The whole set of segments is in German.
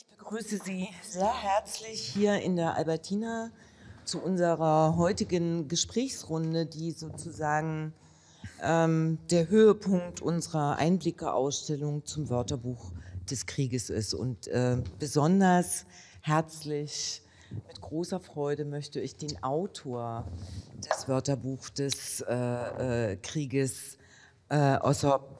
Ich begrüße Sie sehr herzlich hier in der Albertina zu unserer heutigen Gesprächsrunde, die sozusagen ähm, der Höhepunkt unserer Einblicke-Ausstellung zum Wörterbuch des Krieges ist. Und äh, besonders herzlich, mit großer Freude möchte ich den Autor des Wörterbuchs des äh, äh, Krieges, äh, Ossop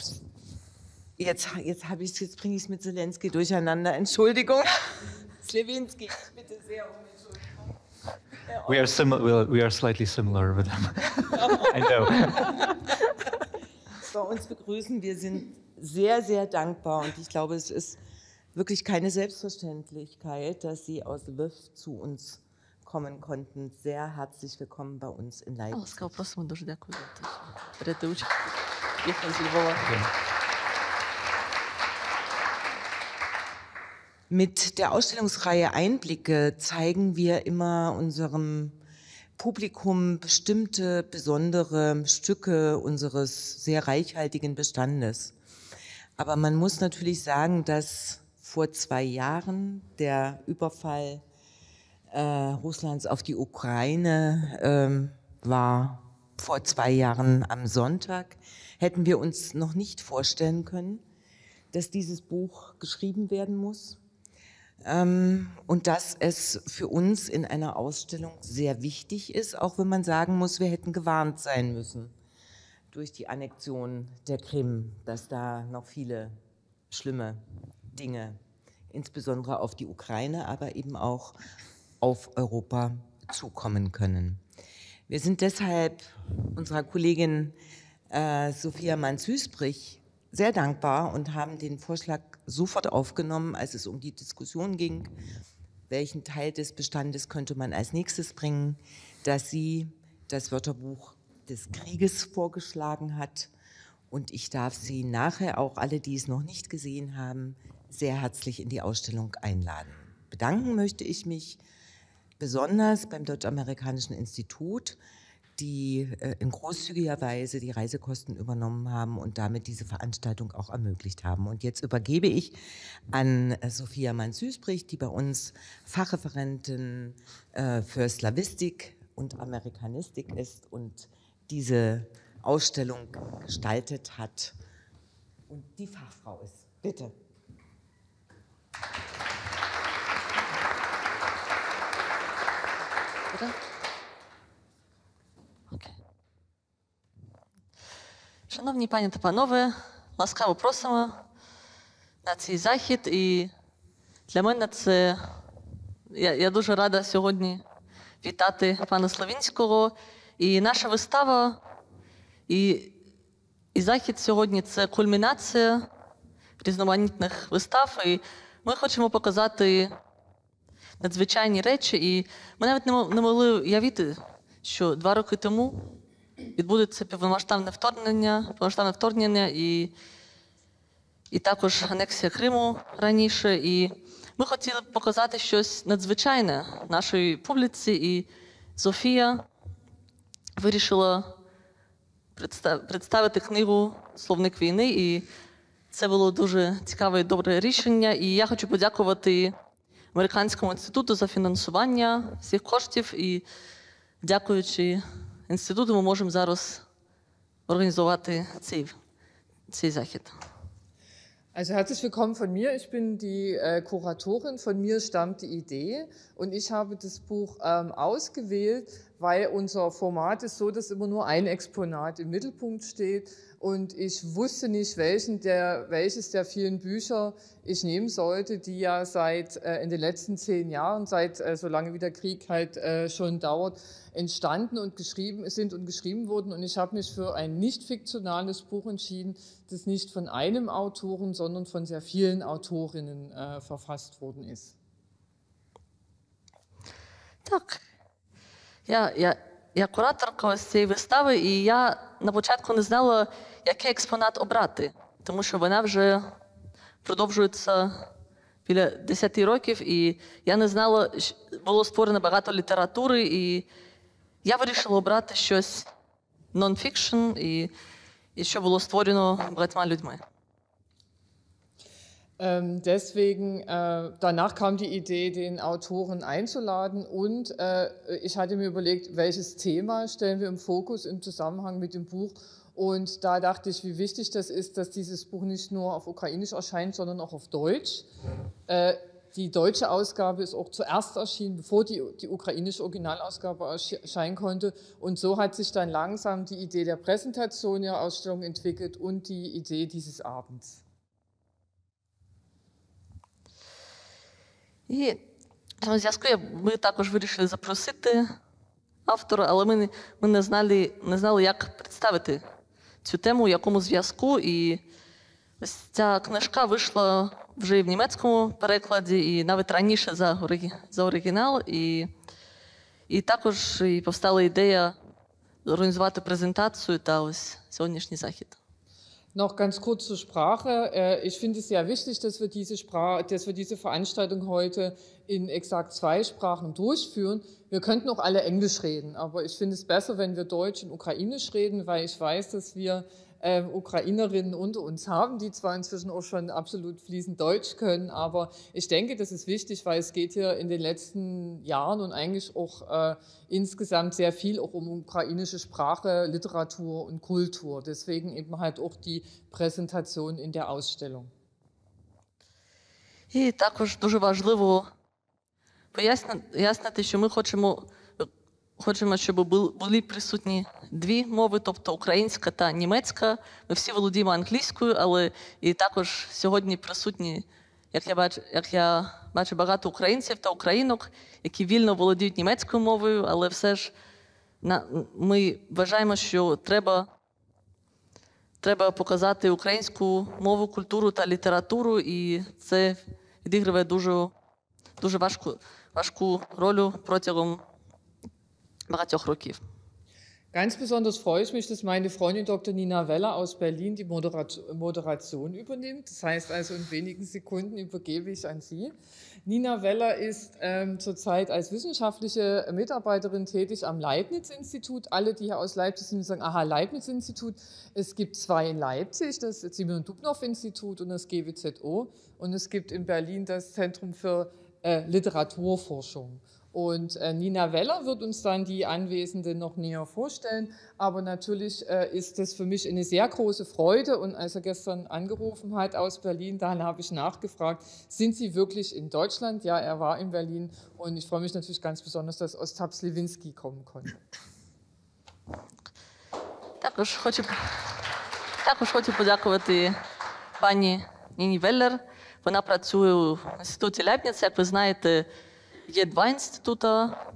Jetzt, jetzt, jetzt bringe ich es mit Zelensky durcheinander. Entschuldigung. Slewinski, bitte sehr um Entschuldigung. We are, similar, we are slightly similar with them. I know. Bei uns begrüßen wir sind sehr, sehr dankbar und ich glaube, es ist wirklich keine Selbstverständlichkeit, dass Sie aus Lviv zu uns kommen konnten. Sehr herzlich willkommen bei uns in Leipzig. Ласкаво просимо, дуже дякую Mit der Ausstellungsreihe Einblicke zeigen wir immer unserem Publikum bestimmte besondere Stücke unseres sehr reichhaltigen Bestandes. Aber man muss natürlich sagen, dass vor zwei Jahren der Überfall äh, Russlands auf die Ukraine ähm, war vor zwei Jahren am Sonntag, hätten wir uns noch nicht vorstellen können, dass dieses Buch geschrieben werden muss ähm, und dass es für uns in einer Ausstellung sehr wichtig ist, auch wenn man sagen muss, wir hätten gewarnt sein müssen durch die Annexion der Krim, dass da noch viele schlimme Dinge, insbesondere auf die Ukraine, aber eben auch auf Europa zukommen können. Wir sind deshalb unserer Kollegin äh, Sophia Manz-Hüsbrich sehr dankbar und haben den Vorschlag sofort aufgenommen, als es um die Diskussion ging, welchen Teil des Bestandes könnte man als nächstes bringen, dass sie das Wörterbuch des Krieges vorgeschlagen hat. Und ich darf Sie nachher auch alle, die es noch nicht gesehen haben, sehr herzlich in die Ausstellung einladen. Bedanken möchte ich mich besonders beim Deutsch-Amerikanischen Institut, die äh, in großzügiger Weise die Reisekosten übernommen haben und damit diese Veranstaltung auch ermöglicht haben. Und jetzt übergebe ich an äh, Sophia Mann-Süßbrich, die bei uns Fachreferentin äh, für Slavistik und Amerikanistik ist und diese Ausstellung gestaltet hat und die Fachfrau ist. Bitte. Oder? Шановні пані та панове, ласкаво просимо на цей захід. І для мене це я я дуже рада сьогодні вітати пана Словінського. І наша вистава, і, і захід сьогодні це кульмінація різноманітних вистав. І ми хочемо показати надзвичайні речі. І ми навіть не могли уявити, що два роки тому відбудеться повномасштабне вторгнення, повномасштабне вторгнення і і також анексія Криму раніше. І ми хотіли б показати щось надзвичайне нашої публіці. І Софія вирішила представити книгу Словник війни. І це було дуже цікаве і добре рішення. І я хочу подякувати Американському інституту за фінансування всіх коштів і дякуючи інституту ми можемо зараз організувати цей, цей захід. Also herzlich willkommen von mir. Ich bin die äh, Kuratorin. Von mir stammt die Idee und ich habe das Buch ähm, ausgewählt, weil unser Format ist so, dass immer nur ein Exponat im Mittelpunkt steht und ich wusste nicht, welchen der, welches der vielen Bücher ich nehmen sollte, die ja seit äh, in den letzten zehn Jahren, seit äh, so lange wie der Krieg halt äh, schon dauert, entstanden und geschrieben sind und geschrieben wurden. Und ich habe mich für ein nicht fiktionales Buch entschieden, das nicht von einem Autoren, sondern von sehr vielen Autorinnen äh, verfasst worden ist. Так, я, я, я кураторка ось цієї вистави, і я на початку не знала, який експонат обрати, тому що вона вже продовжується біля 10 років, і я не знала, було створено багато літератури, і я вирішила обрати щось нонфікшн. і і що було створено багатьма людьми. Ähm, deswegen, äh, danach kam die Idee, den Autoren einzuladen und äh, ich hatte mir überlegt, welches Thema stellen wir im Fokus im Zusammenhang mit dem Buch. Und da dachte ich, wie wichtig das ist, dass dieses Buch nicht nur auf Ukrainisch erscheint, sondern auch auf Deutsch. Äh, die deutsche Ausgabe ist auch zuerst erschienen, bevor die, die ukrainische Originalausgabe erscheinen konnte. Und so hat sich dann langsam die Idee der Präsentation der Ausstellung entwickelt und die Idee dieses Abends. І в зв'язку ми також вирішили запросити автора, але ми, ми не, знали, не знали, як представити цю тему, в якому зв'язку. І ось ця книжка вийшла вже і в німецькому перекладі, і навіть раніше за за оригінал. І і також і повстала ідея організувати презентацію та ось сьогоднішній захід. Noch ganz kurz zur Sprache. Äh, ich finde es sehr wichtig, dass wir, diese Sprache, dass wir diese Veranstaltung heute in exakt zwei Sprachen durchführen. Wir könnten auch alle Englisch reden, aber ich finde es besser, wenn wir Deutsch und Ukrainisch reden, weil ich weiß, dass wir äh, Ukrainerinnen unter uns haben, die zwar inzwischen auch schon absolut fließend Deutsch können, aber ich denke, das ist wichtig, weil es geht hier in den letzten Jahren und eigentlich auch äh, insgesamt sehr viel auch um ukrainische Sprache, Literatur und Kultur. Deswegen eben halt auch die Präsentation in der Ausstellung. І також дуже важливо пояснити, що ми хочемо хочемо, щоб були присутні дві мови, тобто українська та німецька. Ми всі володіємо англійською, але і також сьогодні присутні, як я бачу, як я бачу багато українців та українок, які вільно володіють німецькою мовою, але все ж ми вважаємо, що треба. Треба показати українську мову, культуру та літературу, і це відіграє дуже дуже важку важку роль протягом багатьох років. Ganz besonders freue ich mich, dass meine Freundin Dr. Nina Weller aus Berlin die Moderation übernimmt. Das heißt also, in wenigen Sekunden übergebe ich an Sie. Nina Weller ist ähm, zurzeit als wissenschaftliche Mitarbeiterin tätig am Leibniz-Institut. Alle, die hier aus Leipzig sind, sagen, aha, Leibniz-Institut. Es gibt zwei in Leipzig, das Simon-Dubnow-Institut und das GWZO. Und es gibt in Berlin das Zentrum für äh, Literaturforschung. Und äh, Nina Weller wird uns dann die Anwesenden noch näher vorstellen. Aber natürlich äh, ist das für mich eine sehr große Freude. Und als er gestern angerufen hat aus Berlin, dann habe ich nachgefragt, sind Sie wirklich in Deutschland? Ja, er war in Berlin. Und ich freue mich natürlich ganz besonders, dass Ostaps Slewinski kommen konnte. Також хочу, також хочу подякувати пані Ніні Веллер. Вона працює в інституті Лебніця, як ви знаєте, Є два інститути,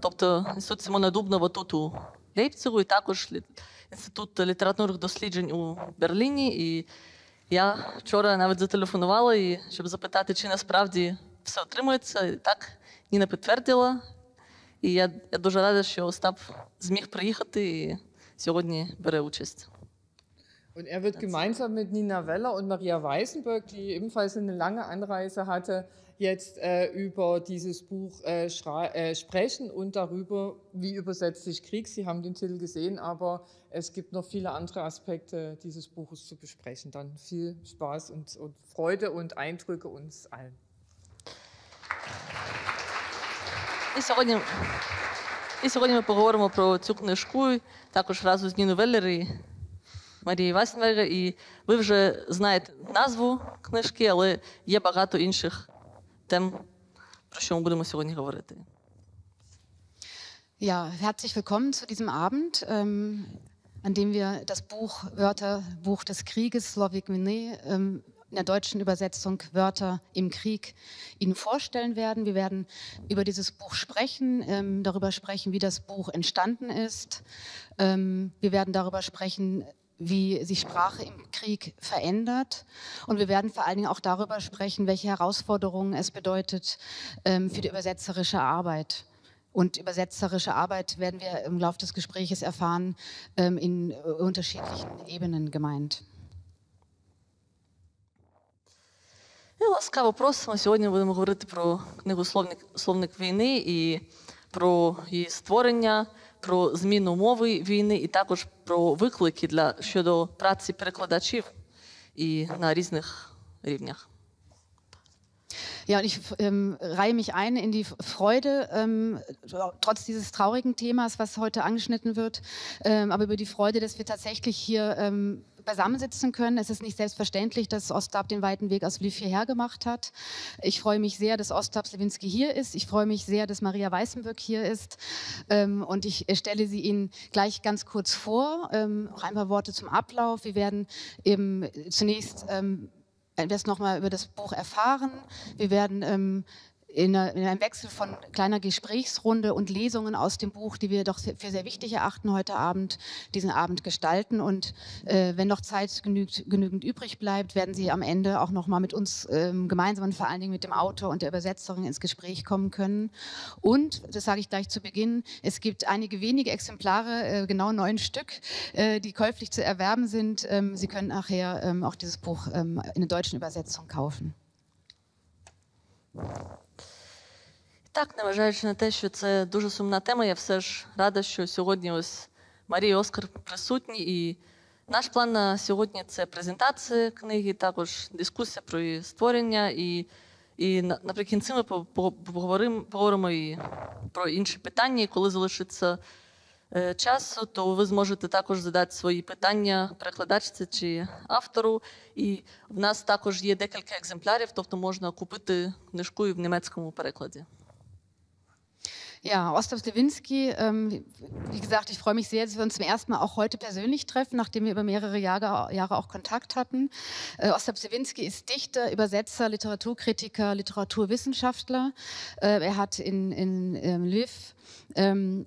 тобто інститут Симона Дубнова тут у Лейпцигу, і також інститут літературних досліджень у Берліні. І я вчора навіть зателефонувала, і, щоб запитати, чи насправді все отримується. І так Ніна підтвердила. І я, я дуже рада, що Остап зміг приїхати і сьогодні бере участь. Und er wird gemeinsam mit Nina Weller und Maria Weißenberg, die ebenfalls eine lange Anreise hatte, jetzt äh, über dieses Buch äh, äh, sprechen und darüber, wie übersetzt sich Krieg. Sie haben den Titel gesehen, aber es gibt noch viele andere Aspekte dieses Buches zu besprechen. Dann viel Spaß und, und Freude und Eindrücke uns allen. І сьогодні, і сьогодні ми поговоримо про цю книжку, також разом з Ніну Веллери, Марії Васенберга. І ви вже знаєте назву книжки, але є багато інших тем, про що ми будемо сьогодні говорити. Ja, herzlich willkommen zu diesem Abend, ähm, an dem wir das Buch Wörter, Buch des Krieges, Slovik Minet, ähm, in der deutschen Übersetzung Wörter im Krieg Ihnen vorstellen werden. Wir werden über dieses Buch sprechen, ähm, darüber sprechen, wie das Buch entstanden ist. Ähm, wir werden darüber sprechen, wie sich Sprache im Krieg verändert. Und wir werden vor allen Dingen auch darüber sprechen, welche Herausforderungen es bedeutet ähm, für die übersetzerische Arbeit. Und übersetzerische Arbeit werden wir im Laufe des Gespräches erfahren, ähm, in äh, unterschiedlichen Ebenen gemeint. Ну, ласкаво просимо. Сьогодні будемо говорити про книгу «Словник, «Словник війни» і про її створення – про зміну мови війни і також про виклики для щодо праці перекладачів і на різних рівнях. Ja, und ich ähm, reihe mich ein in die Freude, ähm, trotz dieses traurigen Themas, was heute angeschnitten wird, ähm, aber über die Freude, dass wir tatsächlich hier ähm, beisammensitzen können. Es ist nicht selbstverständlich, dass Ostab den weiten Weg aus Lviv hierher gemacht hat. Ich freue mich sehr, dass Ostab Slewinski hier ist. Ich freue mich sehr, dass Maria Weißenböck hier ist. Ähm, und ich stelle sie Ihnen gleich ganz kurz vor. Ähm, noch ein paar Worte zum Ablauf. Wir werden eben zunächst ähm, erst nochmal über das Buch erfahren. Wir werden ähm, in, einem Wechsel von kleiner Gesprächsrunde und Lesungen aus dem Buch, die wir doch für sehr wichtig erachten, heute Abend diesen Abend gestalten. Und äh, wenn noch Zeit genügt, genügend übrig bleibt, werden Sie am Ende auch nochmal mit uns ähm, gemeinsam und vor allen Dingen mit dem Autor und der Übersetzerin ins Gespräch kommen können. Und, das sage ich gleich zu Beginn, es gibt einige wenige Exemplare, äh, genau neun Stück, äh, die käuflich zu erwerben sind. Ähm, Sie können nachher ähm, auch dieses Buch ähm, in der deutschen Übersetzung kaufen. Так, неважаючи на те, що це дуже сумна тема, я все ж рада, що сьогодні ось Марія Оскар присутні. І наш план на сьогодні це презентація книги, також дискусія про її створення. І і наприкінці ми поговоримо, поговоримо і про інші питання. І коли залишиться е, часу, то ви зможете також задати свої питання перекладачці чи автору. І в нас також є декілька екземплярів, тобто можна купити книжку і в німецькому перекладі. Ja, Ostap Slewinski, ähm, wie gesagt, ich freue mich sehr, dass wir uns zum ersten Mal auch heute persönlich treffen, nachdem wir über mehrere Jahre, Jahre auch Kontakt hatten. Äh, Ostap Slewinski ist Dichter, Übersetzer, Literaturkritiker, Literaturwissenschaftler. Äh, er hat in, in, in ähm, Lviv ähm,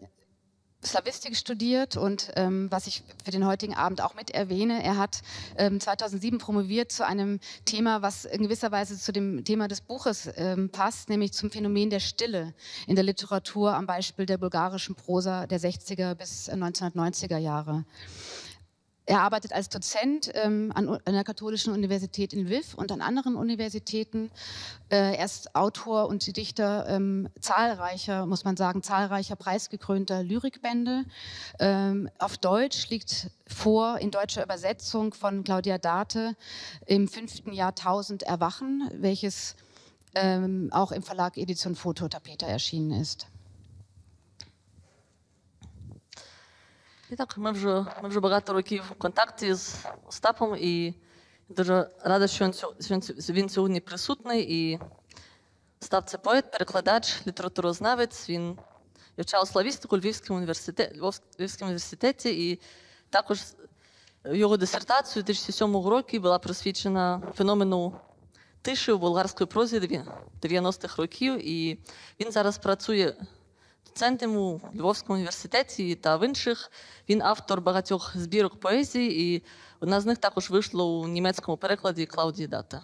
Slavistik studiert und ähm, was ich für den heutigen Abend auch mit erwähne, er hat ähm, 2007 promoviert zu einem Thema, was in gewisser Weise zu dem Thema des Buches ähm, passt, nämlich zum Phänomen der Stille in der Literatur am Beispiel der bulgarischen Prosa der 60er bis 1990er äh, Jahre. Er arbeitet als Dozent ähm, an, an, der Katholischen Universität in Lviv und an anderen Universitäten. Äh, er ist Autor und Dichter ähm, zahlreicher, muss man sagen, zahlreicher preisgekrönter Lyrikbände. Ähm, auf Deutsch liegt vor in deutscher Übersetzung von Claudia Date im fünften Jahrtausend Erwachen, welches ähm, auch im Verlag Edition Fototapeter erschienen ist. І так, ми вже ми вже багато років в контакті з Остапом, і дуже рада, що він сьогодні присутний. І Остап це поет, перекладач, літературознавець. Він вивчав славістику у Львівському університеті, Львовському університеті, і також його дисертацію 2007 року була присвячена феномену тиші у болгарської прозі 90-х років. І він зараз працює Центиму у Львовському університеті та в інших. Він автор багатьох збірок поезії, і одна з них також вийшла у німецькому перекладі Клаудії Дата.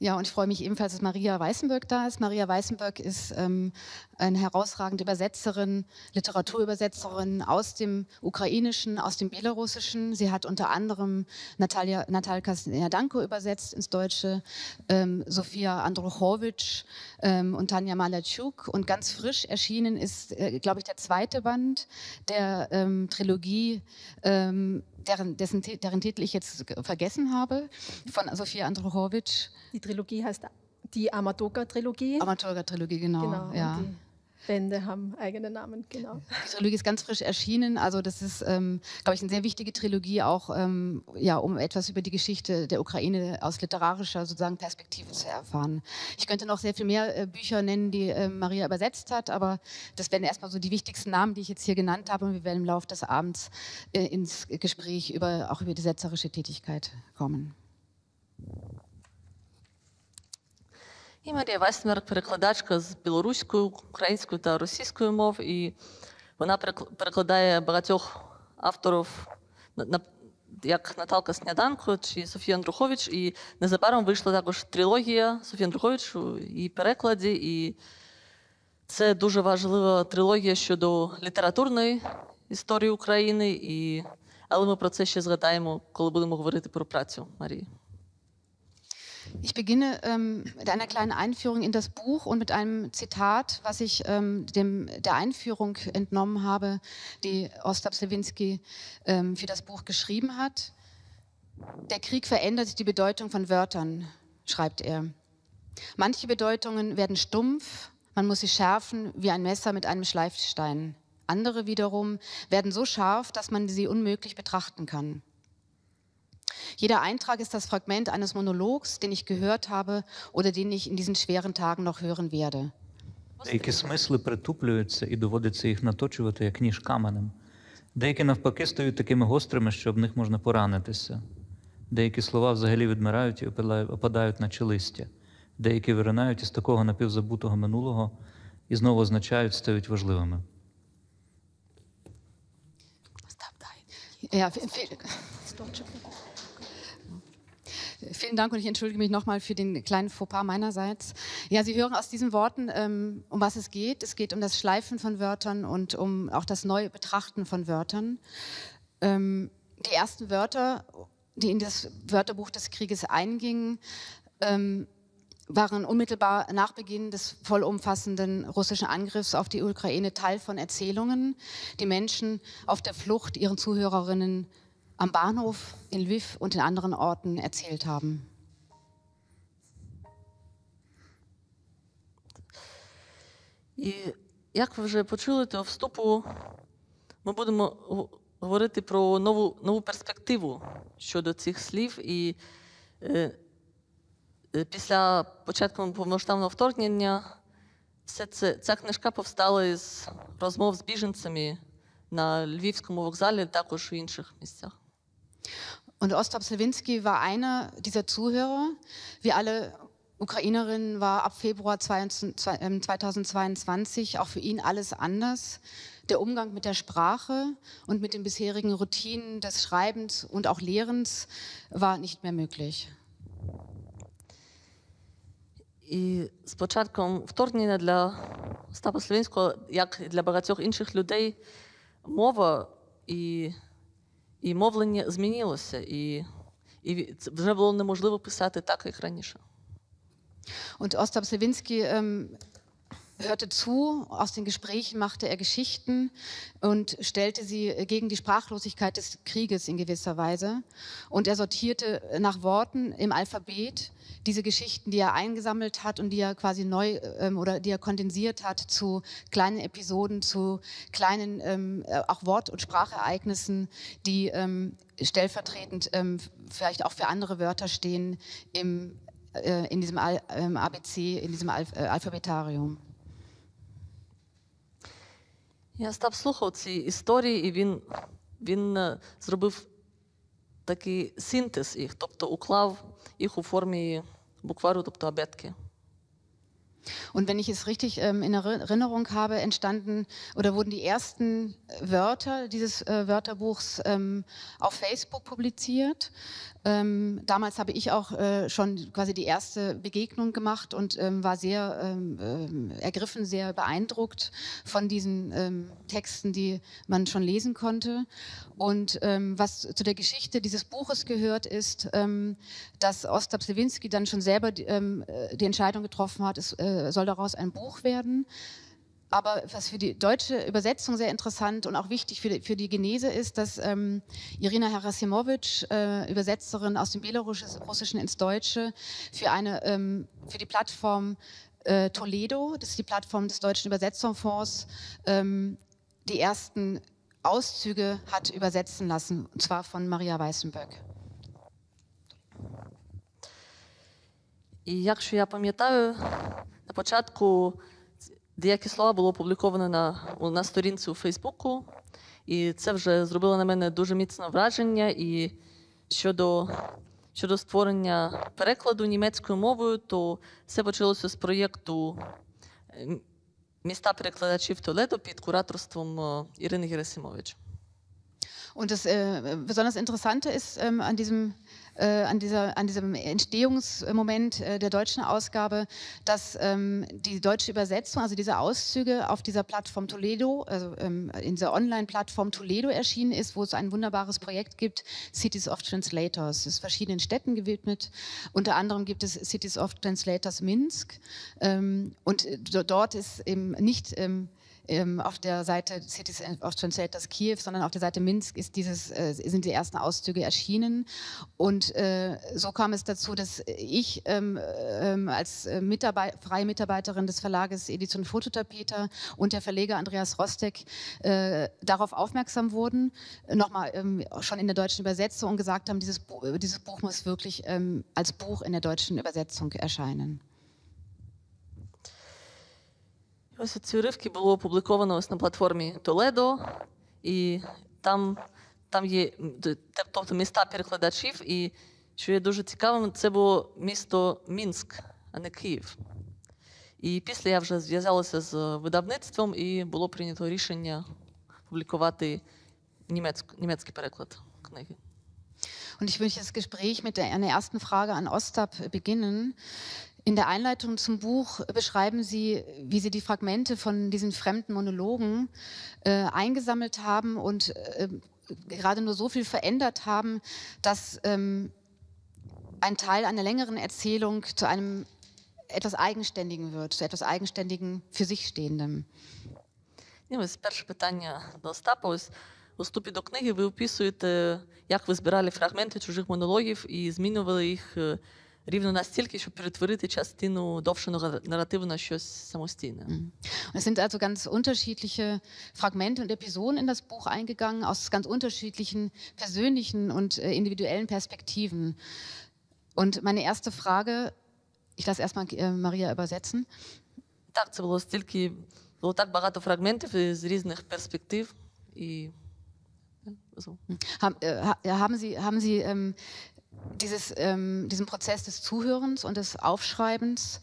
Ja, und ich freue mich ebenfalls, dass Maria Weißenberg da ist. Maria Weißenberg ist ähm, eine herausragende Übersetzerin, Literaturübersetzerin aus dem Ukrainischen, aus dem Belarussischen. Sie hat unter anderem Natalia, Natal Kasnedanko übersetzt ins Deutsche, ähm, Sofia Androchowitsch ähm, und Tanja Malatschuk. Und ganz frisch erschienen ist, äh, glaube ich, der zweite Band der ähm, Trilogie ähm, deren, dessen, deren Titel ich jetzt vergessen habe, von Sophia Androhowitsch. Die Trilogie heißt die Amatoga-Trilogie. Amatoga-Trilogie, genau. genau ja. Bände haben eigene Namen, genau. Die Trilogie ist ganz frisch erschienen. Also das ist, ähm, glaube ich, eine sehr wichtige Trilogie, auch ähm, ja, um etwas über die Geschichte der Ukraine aus literarischer sozusagen Perspektive zu erfahren. Ich könnte noch sehr viel mehr äh, Bücher nennen, die äh, Maria übersetzt hat, aber das werden erstmal so die wichtigsten Namen, die ich jetzt hier genannt habe. Und wir werden im Laufe des Abends äh, ins Gespräch über, auch über die setzerische Tätigkeit kommen. І Марія Весмерк, перекладачка з білоруською, українською та російською мов. І вона перекладає багатьох авторів як Наталка Сняданко чи Софія Андрухович. І незабаром вийшла також трилогія Софії Андрухович у її перекладі. І це дуже важлива трилогія щодо літературної історії України. І... Але ми про це ще згадаємо, коли будемо говорити про працю Марії. Ich beginne ähm, mit einer kleinen Einführung in das Buch und mit einem Zitat, was ich ähm, dem, der Einführung entnommen habe, die Ostap Slewinski ähm, für das Buch geschrieben hat. Der Krieg verändert die Bedeutung von Wörtern, schreibt er. Manche Bedeutungen werden stumpf, man muss sie schärfen wie ein Messer mit einem Schleifstein. Andere wiederum werden so scharf, dass man sie unmöglich betrachten kann. Jeder Eintrag ist das Fragment eines Monologs, den ich gehört habe oder den ich in diesen schweren Tagen noch hören werde. Деякі смисли притуплюються і доводиться їх наточувати як ніж каменем. Деякі навпаки стають такими гострими, що об них можна поранитися. Деякі слова взагалі відмирають і опадають на листя. Деякі виринають із такого напівзабутого минулого і знову означають, стають важливими. Ja, viel, viel. Vielen Dank und ich entschuldige mich nochmal für den kleinen Fauxpas meinerseits. Ja, Sie hören aus diesen Worten, ähm, um was es geht. Es geht um das Schleifen von Wörtern und um auch das neue Betrachten von Wörtern. Ähm, die ersten Wörter, die in das Wörterbuch des Krieges eingingen, ähm, waren unmittelbar nach Beginn des vollumfassenden russischen Angriffs auf die Ukraine Teil von Erzählungen, die Menschen auf der Flucht ihren Zuhörerinnen am Bahnhof in Lviv und in anderen Orten erzählt haben. І як ви вже почули, то вступу ми будемо говорити про нову нову перспективу щодо цих слів. І е, е після початку повномасштабного вторгнення все це, ця книжка повстала із розмов з біженцями на Львівському вокзалі, також в інших місцях. Und Ostap Slewinski war einer dieser Zuhörer. Wie alle Ukrainerinnen war ab Februar 2022 ähm, auch für ihn alles anders. Der Umgang mit der Sprache und mit den bisherigen Routinen des Schreibens und auch Lehrens war nicht mehr möglich. І з початком вторгнення для Стапа Слівінського, як для багатьох інших людей, мова і І мовлення змінилося, і і вже було неможливо писати так, як раніше. Und Остап Савінський ähm, hörte zu, aus den Gesprächen machte er Geschichten und stellte sie gegen die Sprachlosigkeit des Krieges in gewisser Weise. Und er sortierte nach Worten im Alphabet diese Geschichten, die er eingesammelt hat und die er quasi neu ähm, oder die er kondensiert hat zu kleinen Episoden, zu kleinen ähm, äh, auch Wort- und Sprachereignissen, die ähm, stellvertretend ähm, vielleicht auch für andere Wörter stehen im, äh, in diesem ABC, ähm, in diesem äh, Alphabetarium. Я став слухав ці історії, і він він е, зробив такий синтез їх, тобто уклав їх у формі буквару, тобто абетки. Und wenn ich es richtig ähm, in Erinnerung habe, entstanden oder wurden die ersten Wörter dieses äh, Wörterbuchs ähm, auf Facebook publiziert. Ähm, damals habe ich auch äh, schon quasi die erste Begegnung gemacht und ähm, war sehr ähm, ähm, ergriffen, sehr beeindruckt von diesen Texten, die man schon lesen konnte. Und was zu der Geschichte dieses Buches gehört, ist, dass Ostap Slewinski dann schon selber die, äh, die Entscheidung getroffen hat, es äh, soll daraus ein Buch werden. Aber was für die deutsche Übersetzung sehr interessant und auch wichtig für die, für die Genese ist, dass ähm, Irina Harasimovic, äh, Übersetzerin aus dem Belarussischen ins Deutsche, für, eine, ähm, für die Plattform äh, Toledo, das ist die Plattform des Deutschen Übersetzungsfonds, ähm, die ersten Auszüge hat übersetzen lassen, und zwar von Maria Weißenböck. І якщо я пам'ятаю, На початку деякі слова було опубліковано на, на сторінці у Фейсбуку, і це вже зробило на мене дуже міцне враження. І щодо щодо створення перекладу німецькою мовою, то все почалося з проєкту ем, міста перекладачів Толедо під кураторством е, Ірини Герасимович. Und das äh, besonders Interessante ist ähm, an diesem Äh, an, dieser, an diesem Entstehungsmoment äh, der deutschen Ausgabe, dass ähm, die deutsche Übersetzung, also diese Auszüge auf dieser Plattform Toledo, also ähm, in dieser Online-Plattform Toledo erschienen ist, wo es ein wunderbares Projekt gibt, Cities of Translators. Es ist verschiedenen Städten gewidmet. Unter anderem gibt es Cities of Translators Minsk. Ähm, und äh, dort ist eben nicht ähm, ähm, auf der Seite Cities of Translators Kiew, sondern auf der Seite Minsk ist dieses, äh, sind die ersten Auszüge erschienen. Und äh, so kam es dazu, dass ich ähm, ähm, als äh, Mitarbeit freie Mitarbeiterin des Verlages Edition Fototapeter und der Verleger Andreas Rostek äh, darauf aufmerksam wurden, nochmal ähm, schon in der deutschen Übersetzung und gesagt haben, dieses, Bu dieses Buch muss wirklich ähm, als Buch in der deutschen Übersetzung erscheinen. Ось ці уривки було опубліковано ось на платформі Толедо, і там там є тобто міста перекладачів. І що є дуже цікавим, це було місто Мінськ, а не Київ. І після я вже зв'язалася з видавництвом, і було прийнято рішення публікувати німецьк, німецький переклад книги. Und ich möchte das Gespräch mit der, einer ersten Frage an Ostap beginnen. In der Einleitung zum Buch beschreiben Sie, wie Sie die Fragmente von diesen fremden Monologen äh, eingesammelt haben und äh, gerade nur so viel verändert haben, dass ähm, ein Teil einer längeren Erzählung zu einem etwas Eigenständigen wird, zu etwas Eigenständigen für sich Stehendem. Ні, ось перше питання до Остапа. Ось у ступі до книги ви описуєте, як ви збирали фрагменти чужих монологів і змінювали їх рівно настільки, щоб перетворити частину довшого наративу на щось самостійне. Es sind also ganz unterschiedliche Fragmente und Episoden in das Buch eingegangen aus ganz unterschiedlichen persönlichen und individuellen Perspektiven. Und meine erste Frage, ich lasse erstmal Maria übersetzen. Так, це було стільки, було так багато фрагментів з різних перспектив і So. Haben, äh, haben Sie, haben Sie ähm, dieses, ähm, diesen Prozess des Zuhörens und des Aufschreibens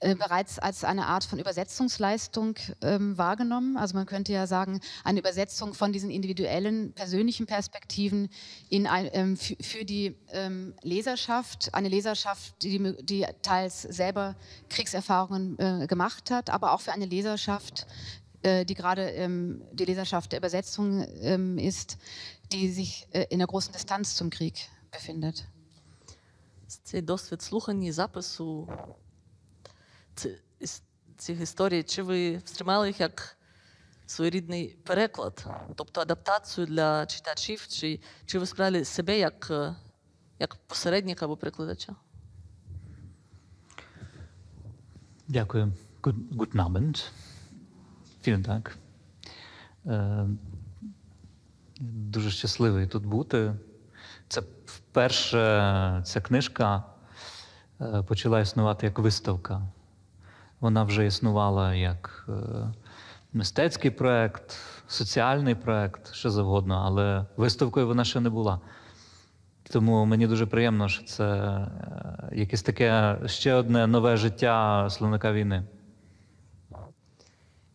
äh, bereits als eine Art von Übersetzungsleistung ähm, wahrgenommen. Also man könnte ja sagen, eine Übersetzung von diesen individuellen, persönlichen Perspektiven in ein, ähm, für, für, die ähm, Leserschaft, eine Leserschaft, die, die teils selber Kriegserfahrungen äh, gemacht hat, aber auch für eine Leserschaft, äh, die gerade ähm, die Leserschaft der Übersetzung ähm, ist, die sich äh, in der großen Distanz zum Krieg befindet. цей досвід слухання і запису цих історій, чи ви сприймали їх як своєрідний переклад, тобто адаптацію для читачів, чи чи ви сприймали себе як е, як посередника або перекладача? Дякую. Guten Abend. Vielen Dank. Дуже щасливий тут бути. Це Перша ця книжка е, почала існувати як виставка. Вона вже існувала як е, мистецький проект, соціальний проект, що завгодно, але виставкою вона ще не була. Тому мені дуже приємно, що це е, якесь таке ще одне нове життя словника війни.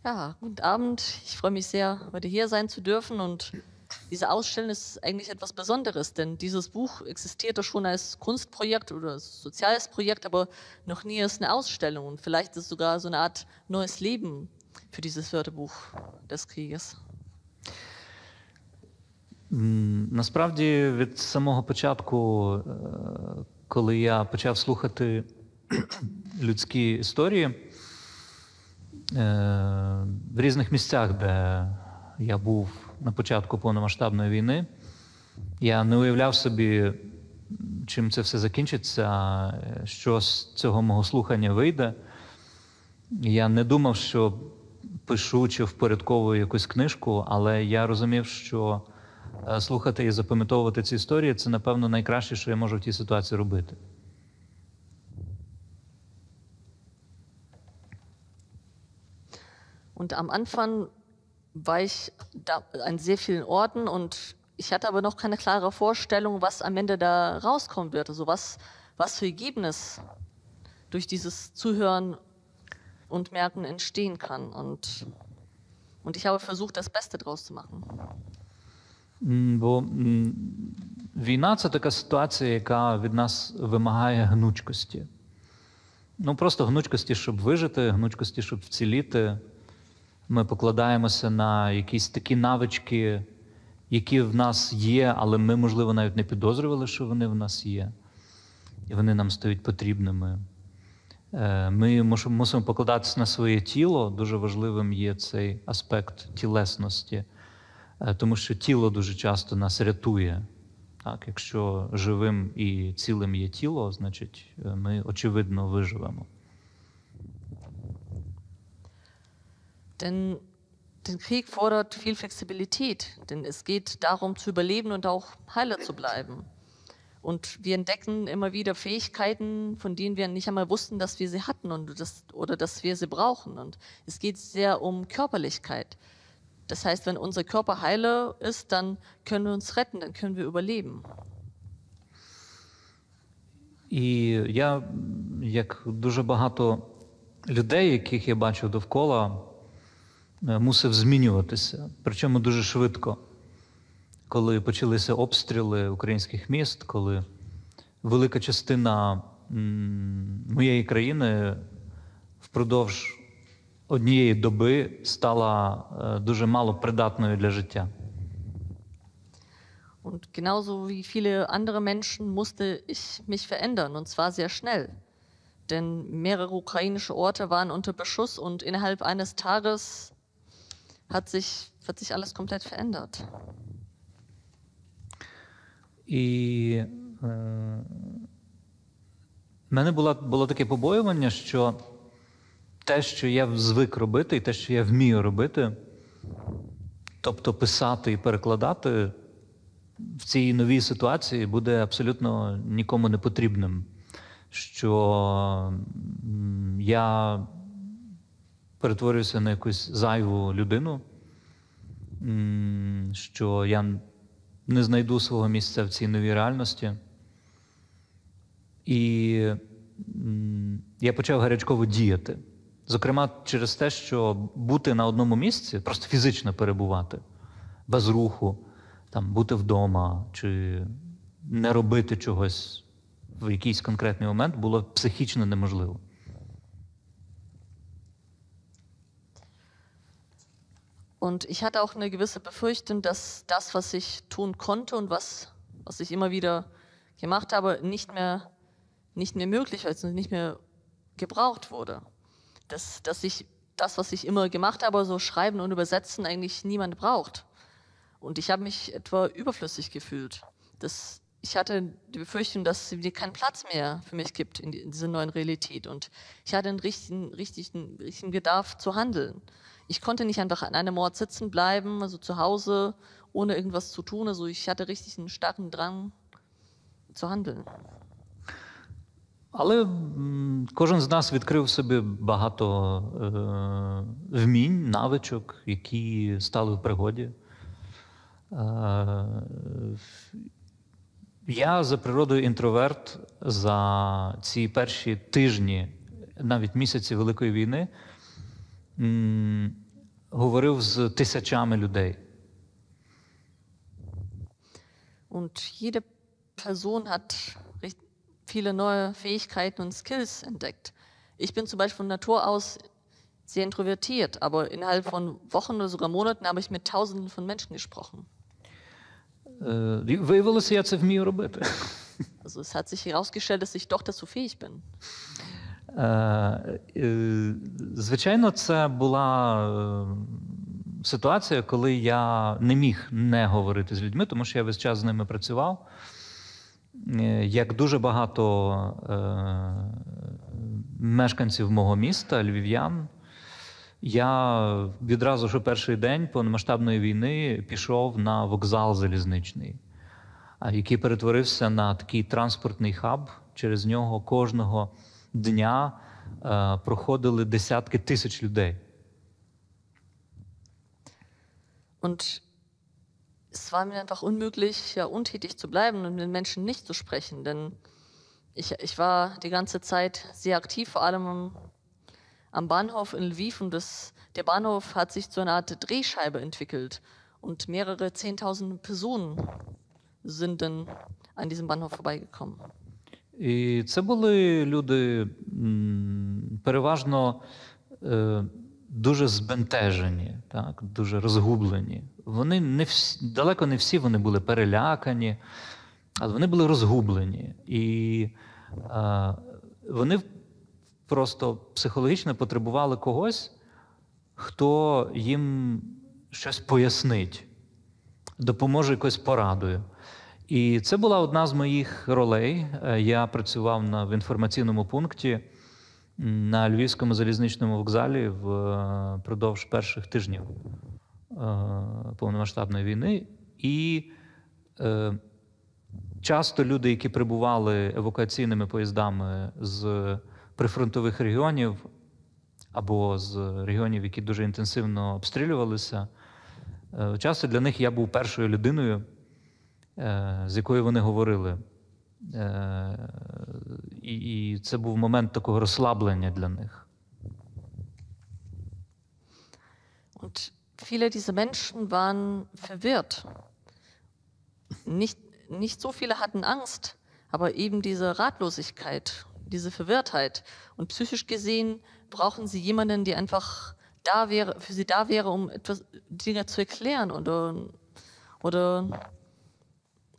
Ja, guten Abend. Ich freue mich sehr, heute hier sein zu dürfen und diese Ausstellung ist eigentlich etwas Besonderes, denn dieses Buch existierte schon als Kunstprojekt oder soziales Projekt, aber noch nie als eine Ausstellung. Und vielleicht ist es sogar so eine Art neues Leben für dieses Wörterbuch des Krieges. Насправді від самого початку, коли я почав слухати людські історії в різних місцях, де я був на початку повномасштабної війни. Я не уявляв собі, чим це все закінчиться, що з цього мого слухання вийде. Я не думав, що пишу чи впорядковую якусь книжку, але я розумів, що е, слухати і запам'ятовувати ці історії це, напевно, найкраще, що я можу в тій ситуації робити. Und am Anfang war ich da an sehr vielen Orten und ich hatte aber noch keine klare Vorstellung, was am Ende da rauskommen wird. Also was, was für Ergebnis durch dieses Zuhören und Merken entstehen kann. Und, und ich habe versucht, das Beste draus zu machen. Бо війна це така ситуація, яка від нас вимагає гнучкості. Ну просто гнучкості, щоб вижити, гнучкості, щоб вціліти. Ми покладаємося на якісь такі навички, які в нас є, але ми, можливо, навіть не підозрювали, що вони в нас є, і вони нам стають потрібними. Е, ми мусимо покладатися на своє тіло. Дуже важливим є цей аспект тілесності, е, тому що тіло дуже часто нас рятує. Так, Якщо живим і цілим є тіло, значить е, ми очевидно виживемо. Denn der Krieg fordert viel Flexibilität, denn es geht darum zu überleben und auch heiler zu bleiben. Und wir entdecken immer wieder Fähigkeiten, von denen wir nicht einmal wussten, dass wir sie hatten und das, oder dass wir sie brauchen. Und es geht sehr um Körperlichkeit. Das heißt, wenn unser Körper heiler ist, dann können wir uns retten, dann können wir überleben. І я, як дуже багато людей, яких я бачив довкола, Е, мусив змінюватися, причому дуже швидко. Коли почалися обстріли українських міст, коли велика частина моєї країни впродовж однієї доби стала е, дуже мало придатною для життя. Und genauso wie viele andere Menschen musste ich mich verändern, und zwar sehr schnell. Denn mehrere ukrainische Orte waren unter Beschuss und innerhalb eines Tages hat sich, hat sich alles komplett verändert. І е, в мене було, було таке побоювання, що те, що я звик робити, і те, що я вмію робити, тобто писати і перекладати, в цій новій ситуації буде абсолютно нікому не потрібним. Що я перетворююся на якусь зайву людину, що я не знайду свого місця в цій новій реальності. І я почав гарячково діяти. Зокрема, через те, що бути на одному місці, просто фізично перебувати, без руху, там, бути вдома чи не робити чогось в якийсь конкретний момент було психічно неможливо. Und ich hatte auch eine gewisse Befürchtung, dass das, was ich tun konnte und was, was ich immer wieder gemacht habe, nicht mehr, nicht mehr möglich war, also nicht mehr gebraucht wurde. Dass, dass ich das, was ich immer gemacht habe, so schreiben und übersetzen, eigentlich niemand braucht. Und ich habe mich etwa überflüssig gefühlt. Das, ich hatte die Befürchtung, dass es keinen Platz mehr für mich gibt in, dieser neuen Realität. Und ich hatte einen richtigen, richtigen, richtigen Bedarf zu handeln. ich konnte nicht einfach an einem Ort sitzen bleiben, also zu Hause, ohne irgendwas zu tun. Also ich hatte richtig einen starken Drang zu handeln. Але кожен з нас відкрив собі багато е, вмінь, навичок, які стали в пригоді. Е, я за природою інтроверт за ці перші тижні, навіть місяці Великої війни. говорив з тисячами людей. Und jede Person hat viele neue Fähigkeiten und Skills entdeckt. Ich bin zum Beispiel von Natur aus sehr introvertiert, aber innerhalb von Wochen oder sogar Monaten habe ich mit Tausenden von Menschen gesprochen. Э, виявилося, я це вмію робити. Also es hat sich herausgestellt, dass ich doch dazu fähig bin. Е, звичайно, це була е, ситуація, коли я не міг не говорити з людьми, тому що я весь час з ними працював. Е, як дуже багато мешканців мого міста, львів'ян, я відразу ж у перший день повномасштабної війни пішов на вокзал залізничний, який перетворився на такий транспортний хаб. Через нього кожного. дня проходили десятки тисяч людей. Und es war mir einfach unmöglich, ja, untätig zu bleiben und mit Menschen nicht zu sprechen, denn ich, ich war die ganze Zeit sehr aktiv, vor allem am, am Bahnhof in Lviv und das, der Bahnhof hat sich zu einer Art Drehscheibe entwickelt und mehrere Zehntausend Personen sind dann an diesem Bahnhof vorbeigekommen. І це були люди переважно е, дуже збентежені, так, дуже розгублені. Вони не всі, далеко не всі вони були перелякані, але вони були розгублені. І е, вони просто психологічно потребували когось, хто їм щось пояснить, допоможе якось порадою. І це була одна з моїх ролей. Е, я працював на, в інформаційному пункті на Львівському залізничному вокзалі е, впродовж перших тижнів е, повномасштабної війни. І е, часто люди, які прибували евакуаційними поїздами з прифронтових регіонів або з регіонів, які дуже інтенсивно обстрілювалися, часто для них я був першою людиною. з якою вони говорили. І це був момент такого розслаблення для них. Und viele dieser Menschen waren verwirrt. Nicht, nicht so viele hatten Angst, aber eben diese Ratlosigkeit, diese Verwirrtheit. Und psychisch gesehen brauchen sie jemanden, der einfach da wäre, für sie da wäre, um etwas Dinge zu erklären oder, oder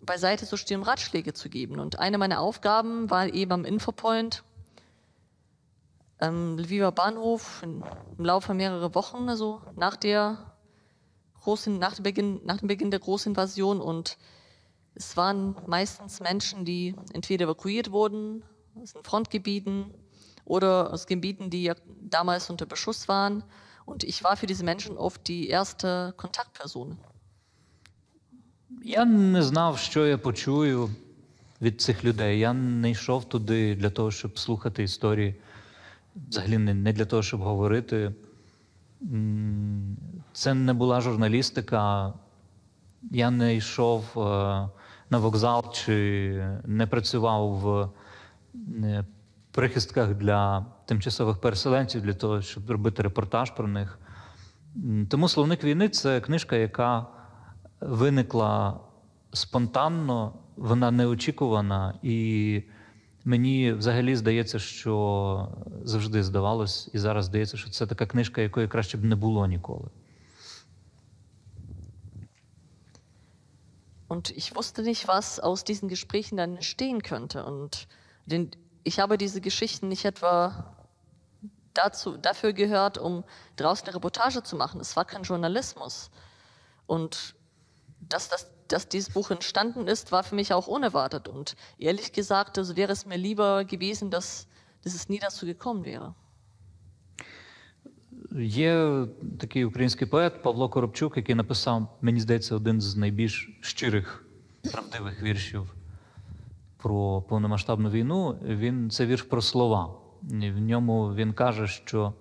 beiseite zu stehen, um Ratschläge zu geben. Und eine meiner Aufgaben war eben am Infopoint am ähm, Lviver Bahnhof im Laufe mehrerer Wochen, also nach der großen, nach dem Beginn, nach dem Beginn der Großinvasion und es waren meistens Menschen, die entweder evakuiert wurden aus den Frontgebieten oder aus Gebieten, die ja damals unter Beschuss waren. Und ich war für diese Menschen oft die erste Kontaktperson. Я не знав, що я почую від цих людей. Я не йшов туди для того, щоб слухати історії. Взагалі не для того, щоб говорити. Це не була журналістика. Я не йшов е, на вокзал чи не працював в е, прихистках для тимчасових переселенців для того, щоб робити репортаж про них. Тому словник війни це книжка, яка виникла спонтанно, вона неочікувана, і мені взагалі здається, що завжди здавалось, і зараз здається, що це така книжка, якої краще б не було ніколи. Und ich wusste nicht, was aus diesen Gesprächen dann entstehen könnte. Und den, ich habe diese Geschichten nicht etwa dazu, dafür gehört, um daraus eine Reportage zu machen. Es war kein Journalismus. Und dass, das, dass dieses Buch entstanden ist, war für mich auch unerwartet. Und ehrlich gesagt, also wäre es mir lieber gewesen, dass, dass es nie dazu gekommen wäre. Є такий український поет Павло Коробчук, який написав, мені здається, один з найбільш щирих правдивих віршів про повномасштабну війну. Він це вірш про слова. В ньому він каже, що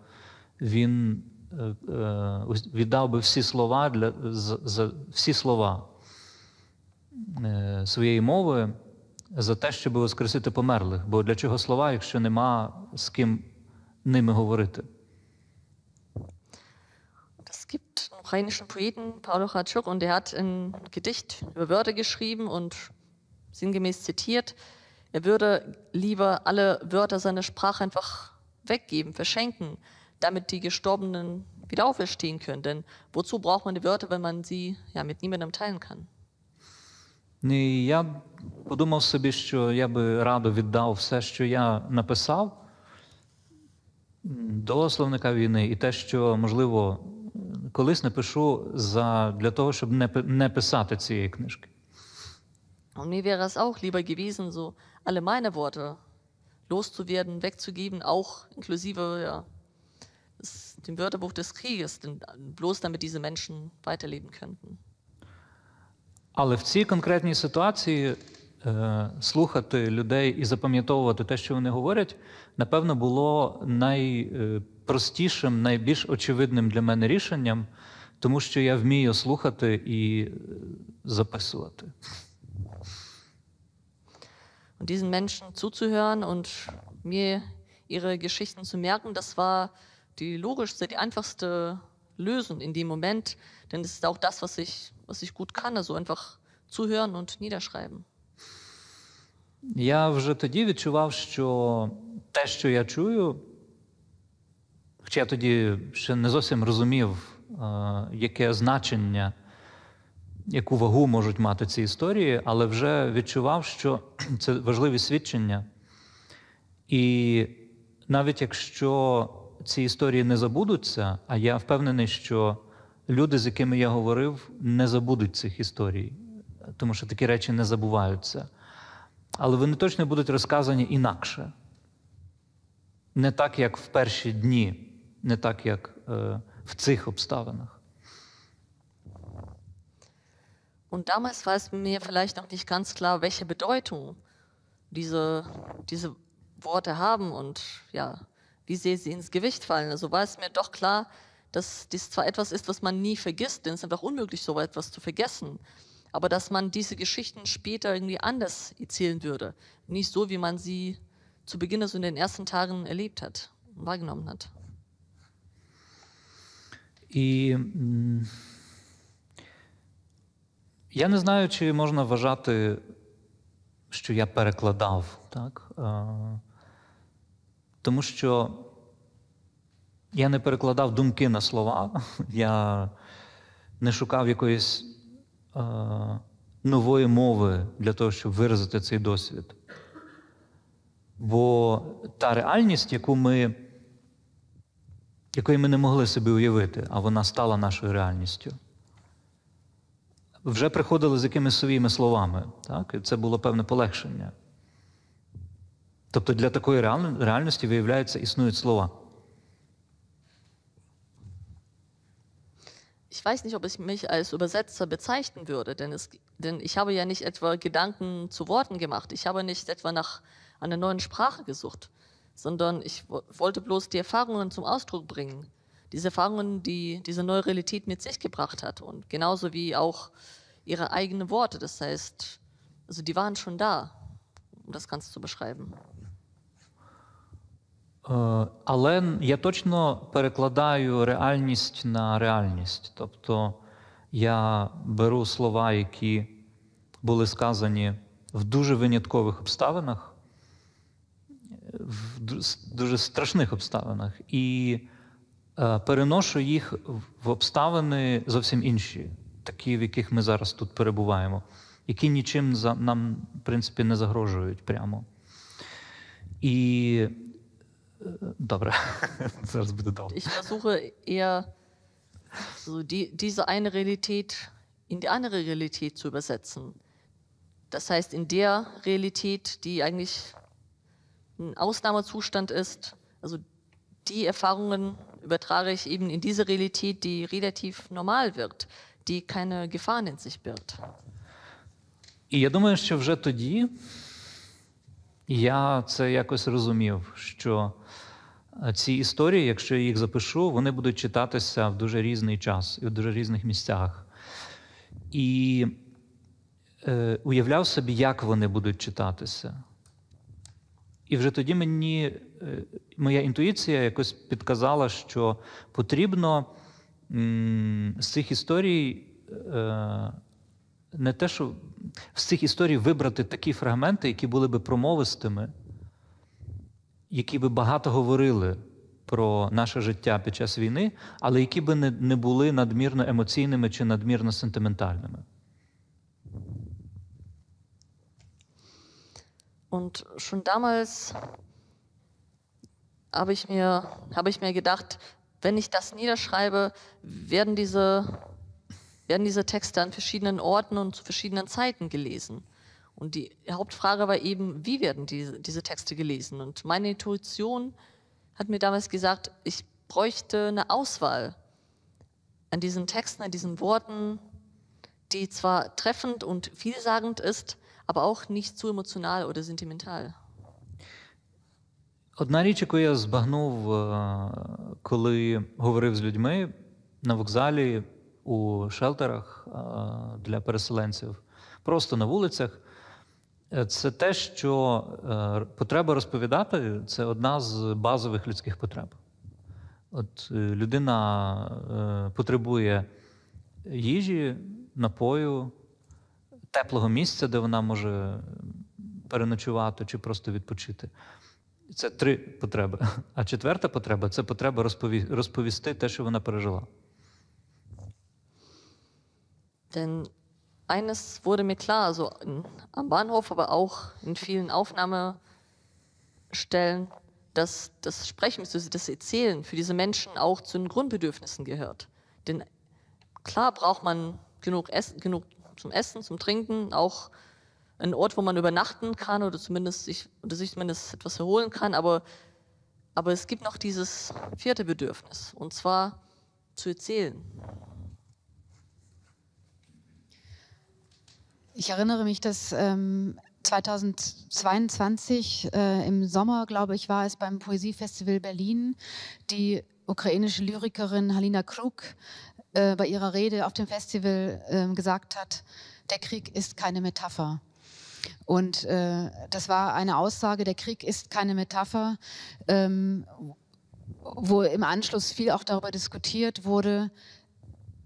він віддав би всі слова для, за всі слова своєї мови за те, щоб воскресити померлих. Бо для чого слова, якщо нема з ким ними говорити? ukrainischen Poeten Paulo Ratschuk und er hat ein Gedicht über Wörter geschrieben und sinngemäß zitiert, er würde lieber alle Wörter seiner Sprache einfach weggeben, verschenken, damit die Gestorbenen wieder auferstehen können. Denn wozu braucht man die Wörter, wenn man sie ja, mit niemandem teilen kann? Ні, я подумав собі, що я би радо віддав все, що я написав до словника війни, і те, що, можливо, колись напишу за, для того, щоб не, не писати цієї книжки. Und mir wäre es auch lieber gewesen, so alle meine Worte loszuwerden, wegzugeben, auch inklusive ja, dem Wörterbuch des Krieges, denn äh, bloß damit diese Menschen weiterleben könnten. Але в цій конкретній ситуації е, слухати людей і запам'ятовувати те, що вони говорять, напевно, було найпростішим, е, найбільш очевидним для мене рішенням, тому що я вмію слухати і е, записувати. Und diesen Menschen zuzuhören und mir ihre Geschichten zu merken, das war die logischste, die einfachste Lösung in dem Moment, denn es ist auch das, was ich, was ich gut kann, also einfach zuhören und niederschreiben. Я вже тоді відчував, що те, що я чую, хоча я тоді ще не зовсім розумів, е, яке значення, яку вагу можуть мати ці історії, але вже відчував, що це важливі свідчення. І навіть якщо ці історії не забудуться, а я впевнений, що люди, з якими я говорив, не забудуть цих історій, тому що такі речі не забуваються. Але вони точно будуть розказані інакше. Не так, як в перші дні, не так, як е, в цих обставинах. Und damals war es mir vielleicht noch nicht ganz klar, welche Bedeutung diese, diese Worte haben. Und ja, wie sehr sie ins Gewicht fallen. Also war es mir doch klar, dass dies zwar etwas ist, was man nie vergisst, denn es ist einfach unmöglich, so etwas zu vergessen, aber dass man diese Geschichten später irgendwie anders erzählen würde. Nicht so, wie man sie zu Beginn, also in den ersten Tagen erlebt hat und wahrgenommen hat. І я не знаю, чи можна вважати, що я перекладав так, тому що я не перекладав думки на слова, я не шукав якоїсь е, нової мови для того, щоб виразити цей досвід. Бо та реальність, яку ми, якої ми не могли собі уявити, а вона стала нашою реальністю, вже приходили з якимись своїми словами. Так? І це було певне полегшення. Тобто для такої реальності, виявляється, існують слова. Ich weiß nicht, ob ich mich als Übersetzer bezeichnen würde, denn, es, denn ich habe ja nicht etwa Gedanken zu Worten gemacht. Ich habe nicht etwa nach einer neuen Sprache gesucht, sondern ich wollte bloß die Erfahrungen zum Ausdruck bringen. Diese Erfahrungen, die diese neue Realität mit sich gebracht hat. Und genauso wie auch ihre eigenen Worte. Das heißt, also die waren schon da, um das Ganze zu beschreiben. Е, але я точно перекладаю реальність на реальність. Тобто я беру слова, які були сказані в дуже виняткових обставинах, в дуже страшних обставинах, і е, переношу їх в обставини зовсім інші, такі, в яких ми зараз тут перебуваємо, які нічим нам, в принципі, не загрожують прямо. І Dobra, zaraz będę dał. Ich versuche eher so die, diese eine Realität in die andere Realität zu übersetzen. Das heißt, in der Realität, die eigentlich ein Ausnahmezustand ist, also die Erfahrungen übertrage ich eben in diese Realität, die relativ normal wird, die keine Gefahren in sich birgt. І я думаю, що вже тоді я це якось розумів, що ці історії, якщо я їх запишу, вони будуть читатися в дуже різний час і в дуже різних місцях. І е, уявляв собі, як вони будуть читатися. І вже тоді мені е, моя інтуїція якось підказала, що потрібно м, з цих історій. Е, не те, що з цих історій вибрати такі фрагменти, які були би промовистими, які би багато говорили про наше життя під час війни, але які би не були надмірно емоційними чи надмірно сентиментальними. Und schon damals habe ich, mir, habe ich mir gedacht, wenn ich das niederschreibe, werden diese, werden diese Texte an verschiedenen Orten und zu verschiedenen Zeiten gelesen. Und die Hauptfrage war eben, wie werden diese, diese Texte gelesen? Und meine Intuition hat mir damals gesagt, ich bräuchte eine Auswahl an diesen Texten, an diesen Worten, die zwar treffend und vielsagend ist, aber auch nicht zu emotional oder sentimental. Одна річ, яку я збагнув, коли говорив з людьми на вокзалі у шелтерах для переселенців, просто на вулицях, Е, це те, що е, потреба розповідати це одна з базових людських потреб. От е, людина потребує їжі, напою, теплого місця, де вона може переночувати чи просто відпочити. Це три потреби. А четверта потреба це потреба розповісти те, що вона пережила. Then eines wurde mir klar, also in, am Bahnhof, aber auch in vielen Aufnahmestellen, dass das Sprechen, das Erzählen für diese Menschen auch zu den Grundbedürfnissen gehört. Denn klar braucht man genug, Essen, genug zum Essen, zum Trinken, auch einen Ort, wo man übernachten kann oder zumindest sich, oder sich zumindest etwas erholen kann, aber, aber es gibt noch dieses vierte Bedürfnis, und zwar zu erzählen. ich erinnere mich, dass ähm, 2022 äh, im Sommer, glaube ich, war es beim Poesiefestival Berlin, die ukrainische Lyrikerin Halina Krug äh, bei ihrer Rede auf dem Festival äh, gesagt hat, der Krieg ist keine Metapher. Und äh, das war eine Aussage, der Krieg ist keine Metapher, ähm, wo im Anschluss viel auch darüber diskutiert wurde,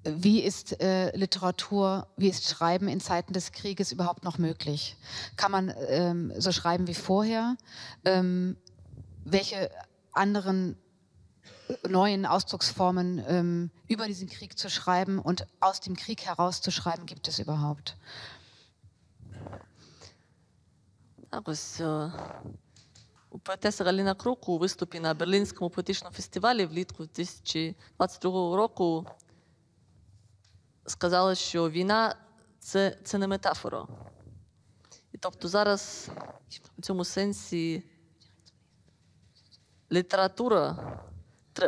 wie ist äh, Literatur, wie ist Schreiben in Zeiten des Krieges überhaupt noch möglich? Kann man ähm, so schreiben wie vorher? Ähm, welche anderen neuen Ausdrucksformen ähm, über diesen Krieg zu schreiben und aus dem Krieg heraus zu schreiben, gibt es überhaupt? Ось професор Аліна Круку у виступі на Берлінському поетичному фестивалі влітку 2022 року сказала, що війна це, це не метафора. І тобто зараз у цьому сенсі література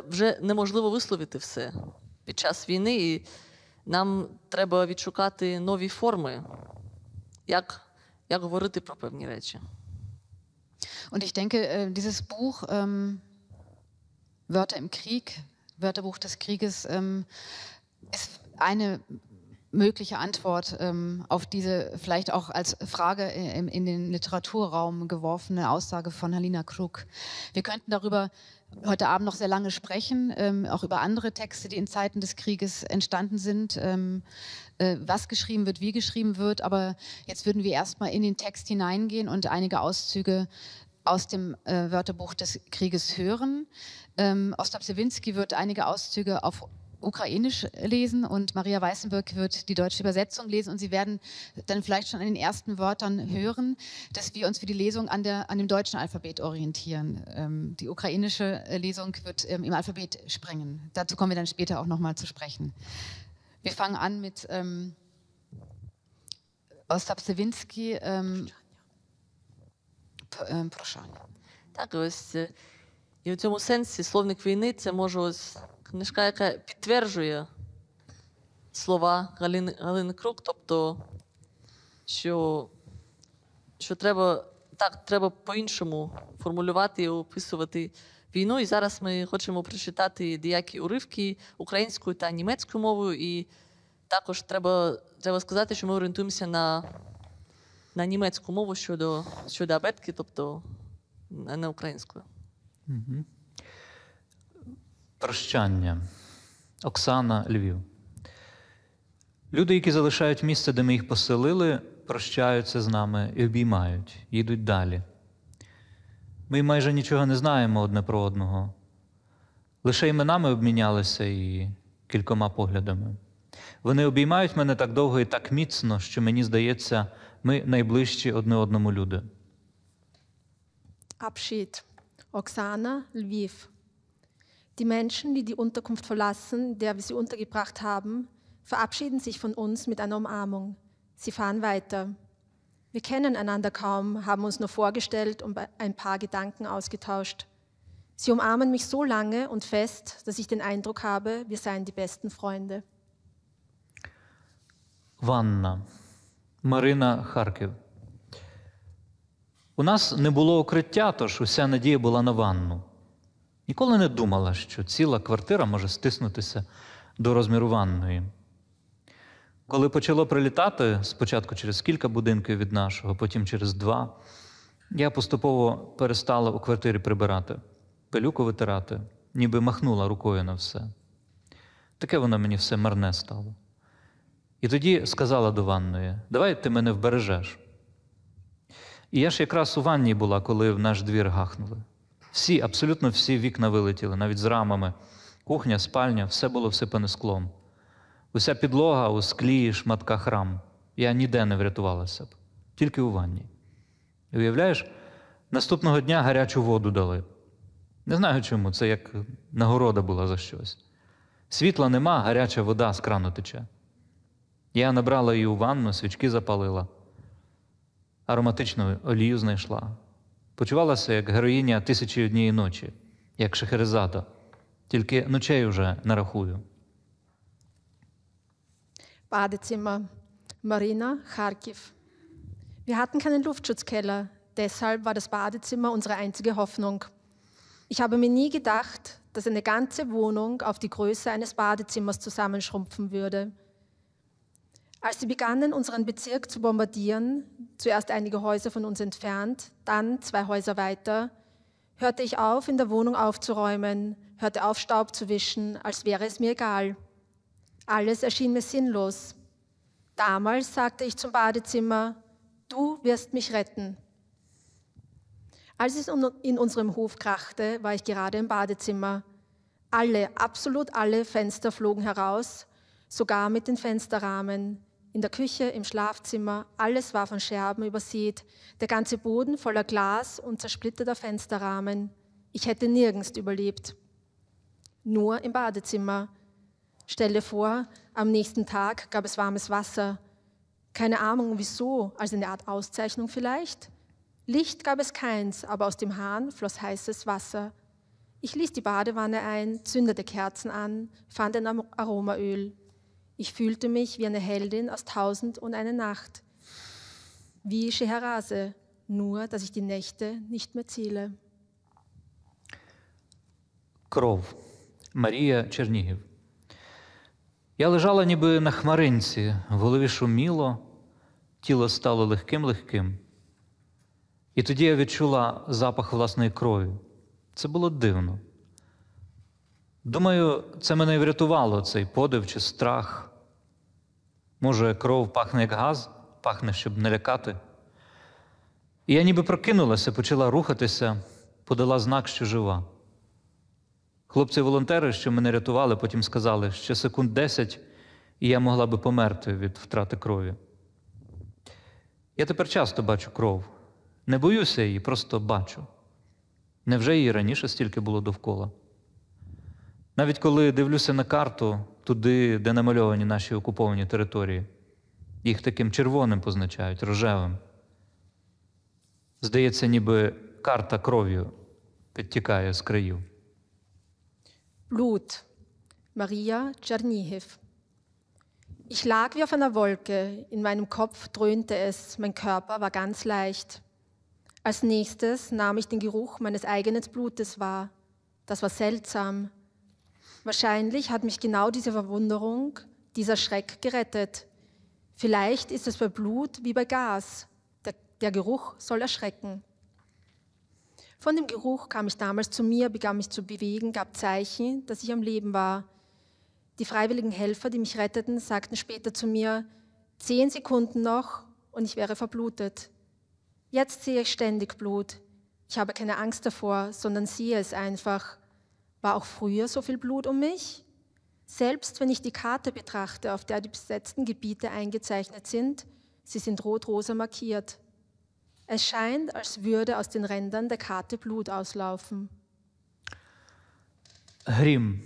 вже неможливо висловити все під час війни, і нам треба відшукати нові форми, як, як говорити про певні речі. Und ich denke, äh, dieses Buch ähm, Wörter im Krieg, Wörterbuch des Krieges, ähm, ist eine mögliche Antwort ähm, auf diese vielleicht auch als Frage äh, in, in, den Literaturraum geworfene Aussage von Halina Krug. Wir könnten darüber heute Abend noch sehr lange sprechen, ähm, auch über andere Texte, die in Zeiten des Krieges entstanden sind, ähm, äh, was geschrieben wird, wie geschrieben wird. Aber jetzt würden wir erstmal in den Text hineingehen und einige Auszüge aus dem äh, Wörterbuch des Krieges hören. Ähm, Ostap Sewinski wird einige Auszüge auf Ukrainisch lesen und Maria Weißenberg wird die deutsche Übersetzung lesen und Sie werden dann vielleicht schon an den ersten Wörtern hören, dass wir uns für die Lesung an, der, an dem deutschen Alphabet orientieren. Ähm, die ukrainische äh, Lesung wird ähm, im Alphabet springen. Dazu kommen wir dann später auch nochmal zu sprechen. Wir fangen an mit ähm, Ostap Sewinski. Ähm, Прошання. Ähm, так, ось і в цьому сенсі словник війни це може ось книжка, яка підтверджує слова Галини, Галини Крук, тобто, що що треба так, треба по-іншому формулювати і описувати війну. І зараз ми хочемо прочитати деякі уривки українською та німецькою мовою. І також треба треба сказати, що ми орієнтуємося на на німецьку мову щодо щодо абетки, тобто не українською. Угу. Прощання Оксана Львів. Люди, які залишають місце, де ми їх поселили, прощаються з нами і обіймають, їдуть далі. Ми майже нічого не знаємо одне про одного. Лише іменами обмінялися і кількома поглядами. Вони обіймають мене так довго і так міцно, що мені здається, ми найближчі одне одному люди. Апшіт Оксана Львів. Die Menschen, die die Unterkunft verlassen, der wir sie untergebracht haben, verabschieden sich von uns mit einer Umarmung. Sie fahren weiter. Wir kennen einander kaum, haben uns nur vorgestellt und ein paar Gedanken ausgetauscht. Sie umarmen mich so lange und fest, dass ich den Eindruck habe, wir seien die besten Freunde. Ванна. Марина Харків. У нас не було укриття, тож уся надія була на ванну. Ніколи не думала, що ціла квартира може стиснутися до розміру ванної. Коли почало прилітати спочатку через кілька будинків від нашого, потім через два, я поступово перестала у квартирі прибирати, пилюку витирати, ніби махнула рукою на все. Таке воно мені все марне стало. І тоді сказала до ванної: Давай ти мене вбережеш. І я ж якраз у ванні була, коли в наш двір гахнули. Всі, абсолютно всі вікна вилетіли, навіть з рамами. Кухня, спальня, все було всипане склом. Уся підлога у склі, шматка рам. Я ніде не врятувалася б, тільки у ванні. І уявляєш, наступного дня гарячу воду дали. Не знаю чому, це як нагорода була за щось. Світла нема, гаряча вода з крану тече. Я набрала її у ванну, свічки запалила, ароматичну олію знайшла. почувалася як героїня тисячі однієї ночі, як Шехерезада. Тільки ночей уже не рахую. Badezimmer, Marina, Kharkiv. Wir hatten keinen Luftschutzkeller, deshalb war das Badezimmer unsere einzige Hoffnung. Ich habe mir nie gedacht, dass eine ganze Wohnung auf die Größe eines Badezimmers zusammenschrumpfen würde. Als sie begannen, unseren Bezirk zu bombardieren, zuerst einige Häuser von uns entfernt, dann zwei Häuser weiter, hörte ich auf, in der Wohnung aufzuräumen, hörte auf, Staub zu wischen, als wäre es mir egal. Alles erschien mir sinnlos. Damals sagte ich zum Badezimmer, du wirst mich retten. Als es in unserem Hof krachte, war ich gerade im Badezimmer. Alle, absolut alle Fenster flogen heraus, sogar mit den Fensterrahmen in der Küche, im Schlafzimmer, alles war von Scherben übersät, der ganze Boden voller Glas und zersplitterter Fensterrahmen. Ich hätte nirgends überlebt. Nur im Badezimmer. Stelle vor, am nächsten Tag gab es warmes Wasser. Keine Ahnung wieso, als eine Art Auszeichnung vielleicht. Licht gab es keins, aber aus dem Hahn floss heißes Wasser. Ich ließ die Badewanne ein, zündete Kerzen an, fand ein Aromaöl. Ich fühlte mich wie eine Heldin aus Tausend und eine Nacht, wie Scheherase, nur dass ich die Nächte nicht mehr zähle. Кров Марія Чернігів. Я лежала ніби на хмаринці, в голові шуміло, тіло стало легким легким. І тоді я відчула запах власної крові. Це було дивно. Думаю, це мене врятувало цей подив чи страх. Може, кров пахне як газ, пахне, щоб не лякати. І я ніби прокинулася, почала рухатися, подала знак, що жива. Хлопці-волонтери, що мене рятували, потім сказали, ще секунд 10 і я могла би померти від втрати крові. Я тепер часто бачу кров. Не боюся її, просто бачу. Невже її раніше стільки було довкола? Навіть коли дивлюся на карту туди, де намальовані наші окуповані території, їх таким червоним позначають, рожевим. Здається, ніби карта кров'ю підтікає з країв. Blut. Maria Tschernihiv. Ich lag wie auf einer Wolke, in meinem Kopf dröhnte es, mein Körper war ganz leicht. Als nächstes nahm ich den Geruch meines eigenen Blutes wahr. Das war seltsam. Wahrscheinlich hat mich genau diese Verwunderung, dieser Schreck gerettet. Vielleicht ist es bei Blut wie bei Gas. Der, der Geruch soll erschrecken. Von dem Geruch kam ich damals zu mir, begann mich zu bewegen, gab Zeichen, dass ich am Leben war. Die freiwilligen Helfer, die mich retteten, sagten später zu mir, zehn Sekunden noch und ich wäre verblutet. Jetzt sehe ich ständig Blut. Ich habe keine Angst davor, sondern sehe es einfach. War auch früher so viel Blut um mich? Selbst wenn ich die Karte betrachte, auf der die besetzten Gebiete eingezeichnet sind, sie sind rot-rosa markiert. Es scheint, als würde aus den Rändern der Karte Blut auslaufen. Грім,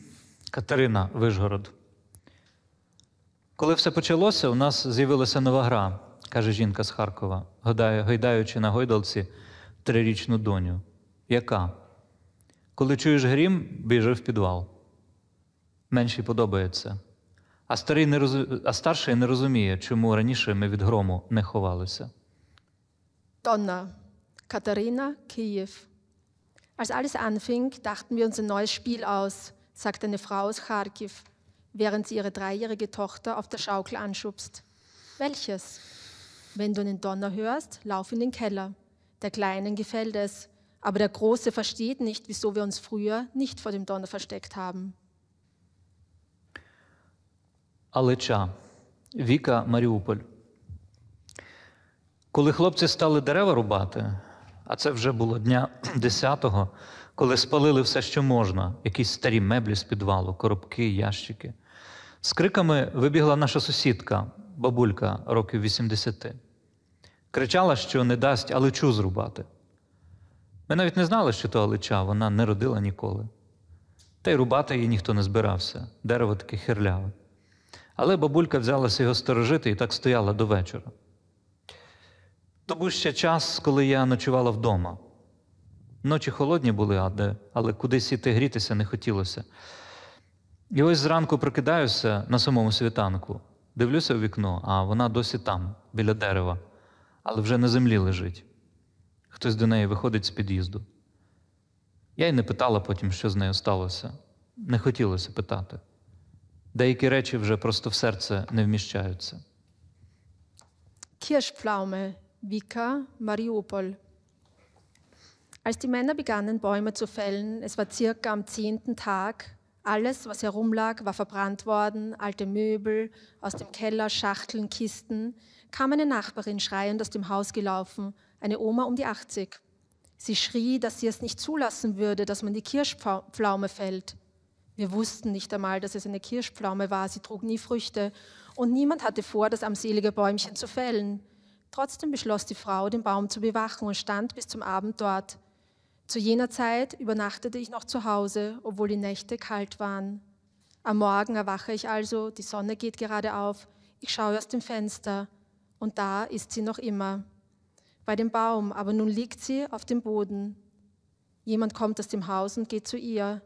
Катерина, Вишгород. Коли все почалося, у нас з'явилася нова гра, каже жінка з Харкова, гайдаючи на гойдалці трирічну доню. Яка? Коли чуєш грім, біжи в підвал. Менші подобається. А старий не роз... а старший не розуміє, чому раніше ми від грому не ховалися. Donner, Katharina, Kiew. Als alles anfing, dachten wir uns ein neues Spiel aus, sagt eine Frau aus Kharkiv, während sie ihre dreijährige Tochter auf der Schaukel anschubst. Welches? Wenn du einen Donner hörst, lauf in den Keller. Der Kleinen gefällt es. Aber der Große versteht nicht, wieso wir uns früher nicht vor dem Donner versteckt haben. Алича, Віка, Маріуполь. Коли хлопці стали дерева рубати, а це вже було дня 10-го, коли спалили все, що можна, якісь старі меблі з підвалу, коробки, ящики. З криками вибігла наша сусідка, бабулька років 80. Кричала, що не дасть Аличу зрубати. Ми навіть не знали, що то Галича, вона не родила ніколи. Та й рубати її ніхто не збирався, дерево таке хирляве. Але бабулька взялася його сторожити і так стояла до вечора. То був ще час, коли я ночувала вдома. Ночі холодні були, але кудись іти грітися не хотілося. І ось зранку прокидаюся на самому світанку, дивлюся у вікно, а вона досі там, біля дерева, але вже на землі лежить. хтось до неї виходить з під'їзду. Я й не питала потім, що з нею сталося. Не хотілося питати. Деякі речі вже просто в серце не вміщаються. Kirschpflaume, Vika, Mariupol. Als die Männer begannen, Bäume zu fällen, es war circa am zehnten Tag, alles, was herumlag, war verbrannt worden, alte Möbel, aus dem Keller, Schachteln, Kisten, kam eine Nachbarin schreiend aus dem Haus gelaufen eine Oma um die 80. Sie schrie, dass sie es nicht zulassen würde, dass man die Kirschpflaume fällt. Wir wussten nicht einmal, dass es eine Kirschpflaume war, sie trug nie Früchte und niemand hatte vor, das armselige Bäumchen zu fällen. Trotzdem beschloss die Frau, den Baum zu bewachen und stand bis zum Abend dort. Zu jener Zeit übernachtete ich noch zu Hause, obwohl die Nächte kalt waren. Am Morgen erwache ich also, die Sonne geht gerade auf, ich schaue aus dem Fenster und da ist sie noch immer bei dem Baum, aber nun liegt sie auf dem Boden. Jemand kommt aus dem Haus und geht zu ihr.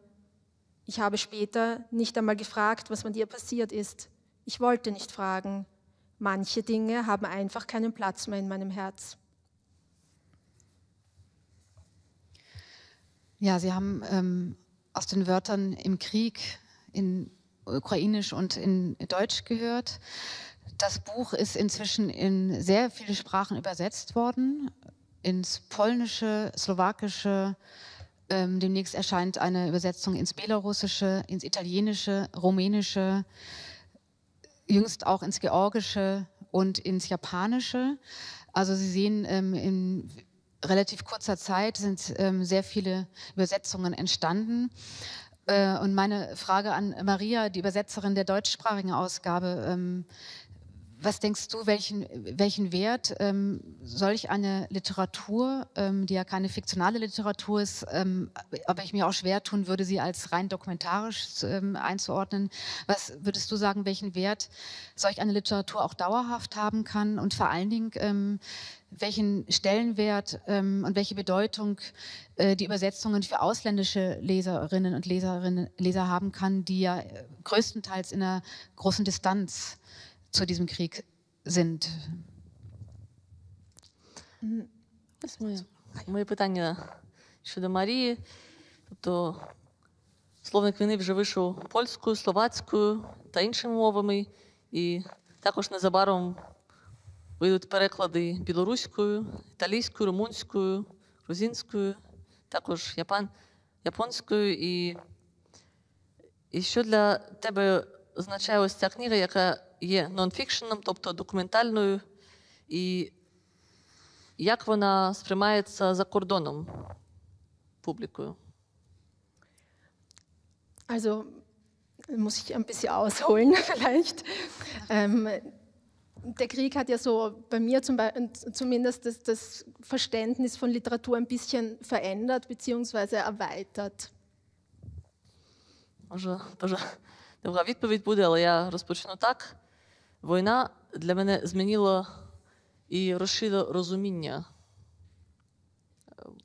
Ich habe später nicht einmal gefragt, was mit ihr passiert ist. Ich wollte nicht fragen. Manche Dinge haben einfach keinen Platz mehr in meinem Herz. Ja, Sie haben ähm, aus den Wörtern im Krieg in Ukrainisch und in Deutsch gehört. Das Buch ist inzwischen in sehr viele Sprachen übersetzt worden, ins Polnische, Slowakische. Ähm, demnächst erscheint eine Übersetzung ins Belarussische, ins Italienische, Rumänische, jüngst auch ins Georgische und ins Japanische. Also Sie sehen, ähm, in relativ kurzer Zeit sind ähm, sehr viele Übersetzungen entstanden. Äh, und meine Frage an Maria, die Übersetzerin der deutschsprachigen Ausgabe, ähm, was denkst du, welchen, welchen Wert ähm, solch eine Literatur, ähm, die ja keine fiktionale Literatur ist, ähm, aber ich mir auch schwer tun würde, sie als rein dokumentarisch ähm, einzuordnen, was würdest du sagen, welchen Wert solch eine Literatur auch dauerhaft haben kann und vor allen Dingen, ähm, welchen Stellenwert ähm, und welche Bedeutung äh, die Übersetzungen für ausländische Leserinnen und Leserinnen, Leser haben kann, die ja äh, größtenteils in einer großen Distanz zu diesem Krieg sind. Ось моє, моє питання щодо Марії. Тобто словник війни вже вийшов польською, словацькою та іншими мовами, і також незабаром вийдуть переклади білоруською, італійською, румунською, грузинською, також япан, японською. І, І що для тебе означає ось ця книга, яка є нонфікшеном, тобто документальною, і як вона сприймається за кордоном публікою? Also muss ich ein bisschen ausholen vielleicht. Ähm, der Krieg hat ja so bei mir zum Beispiel, zumindest das, das, Verständnis von Literatur ein bisschen verändert bzw. erweitert. Може, дуже довга відповідь буде, але я розпочну так. Війна для мене змінила і розширила розуміння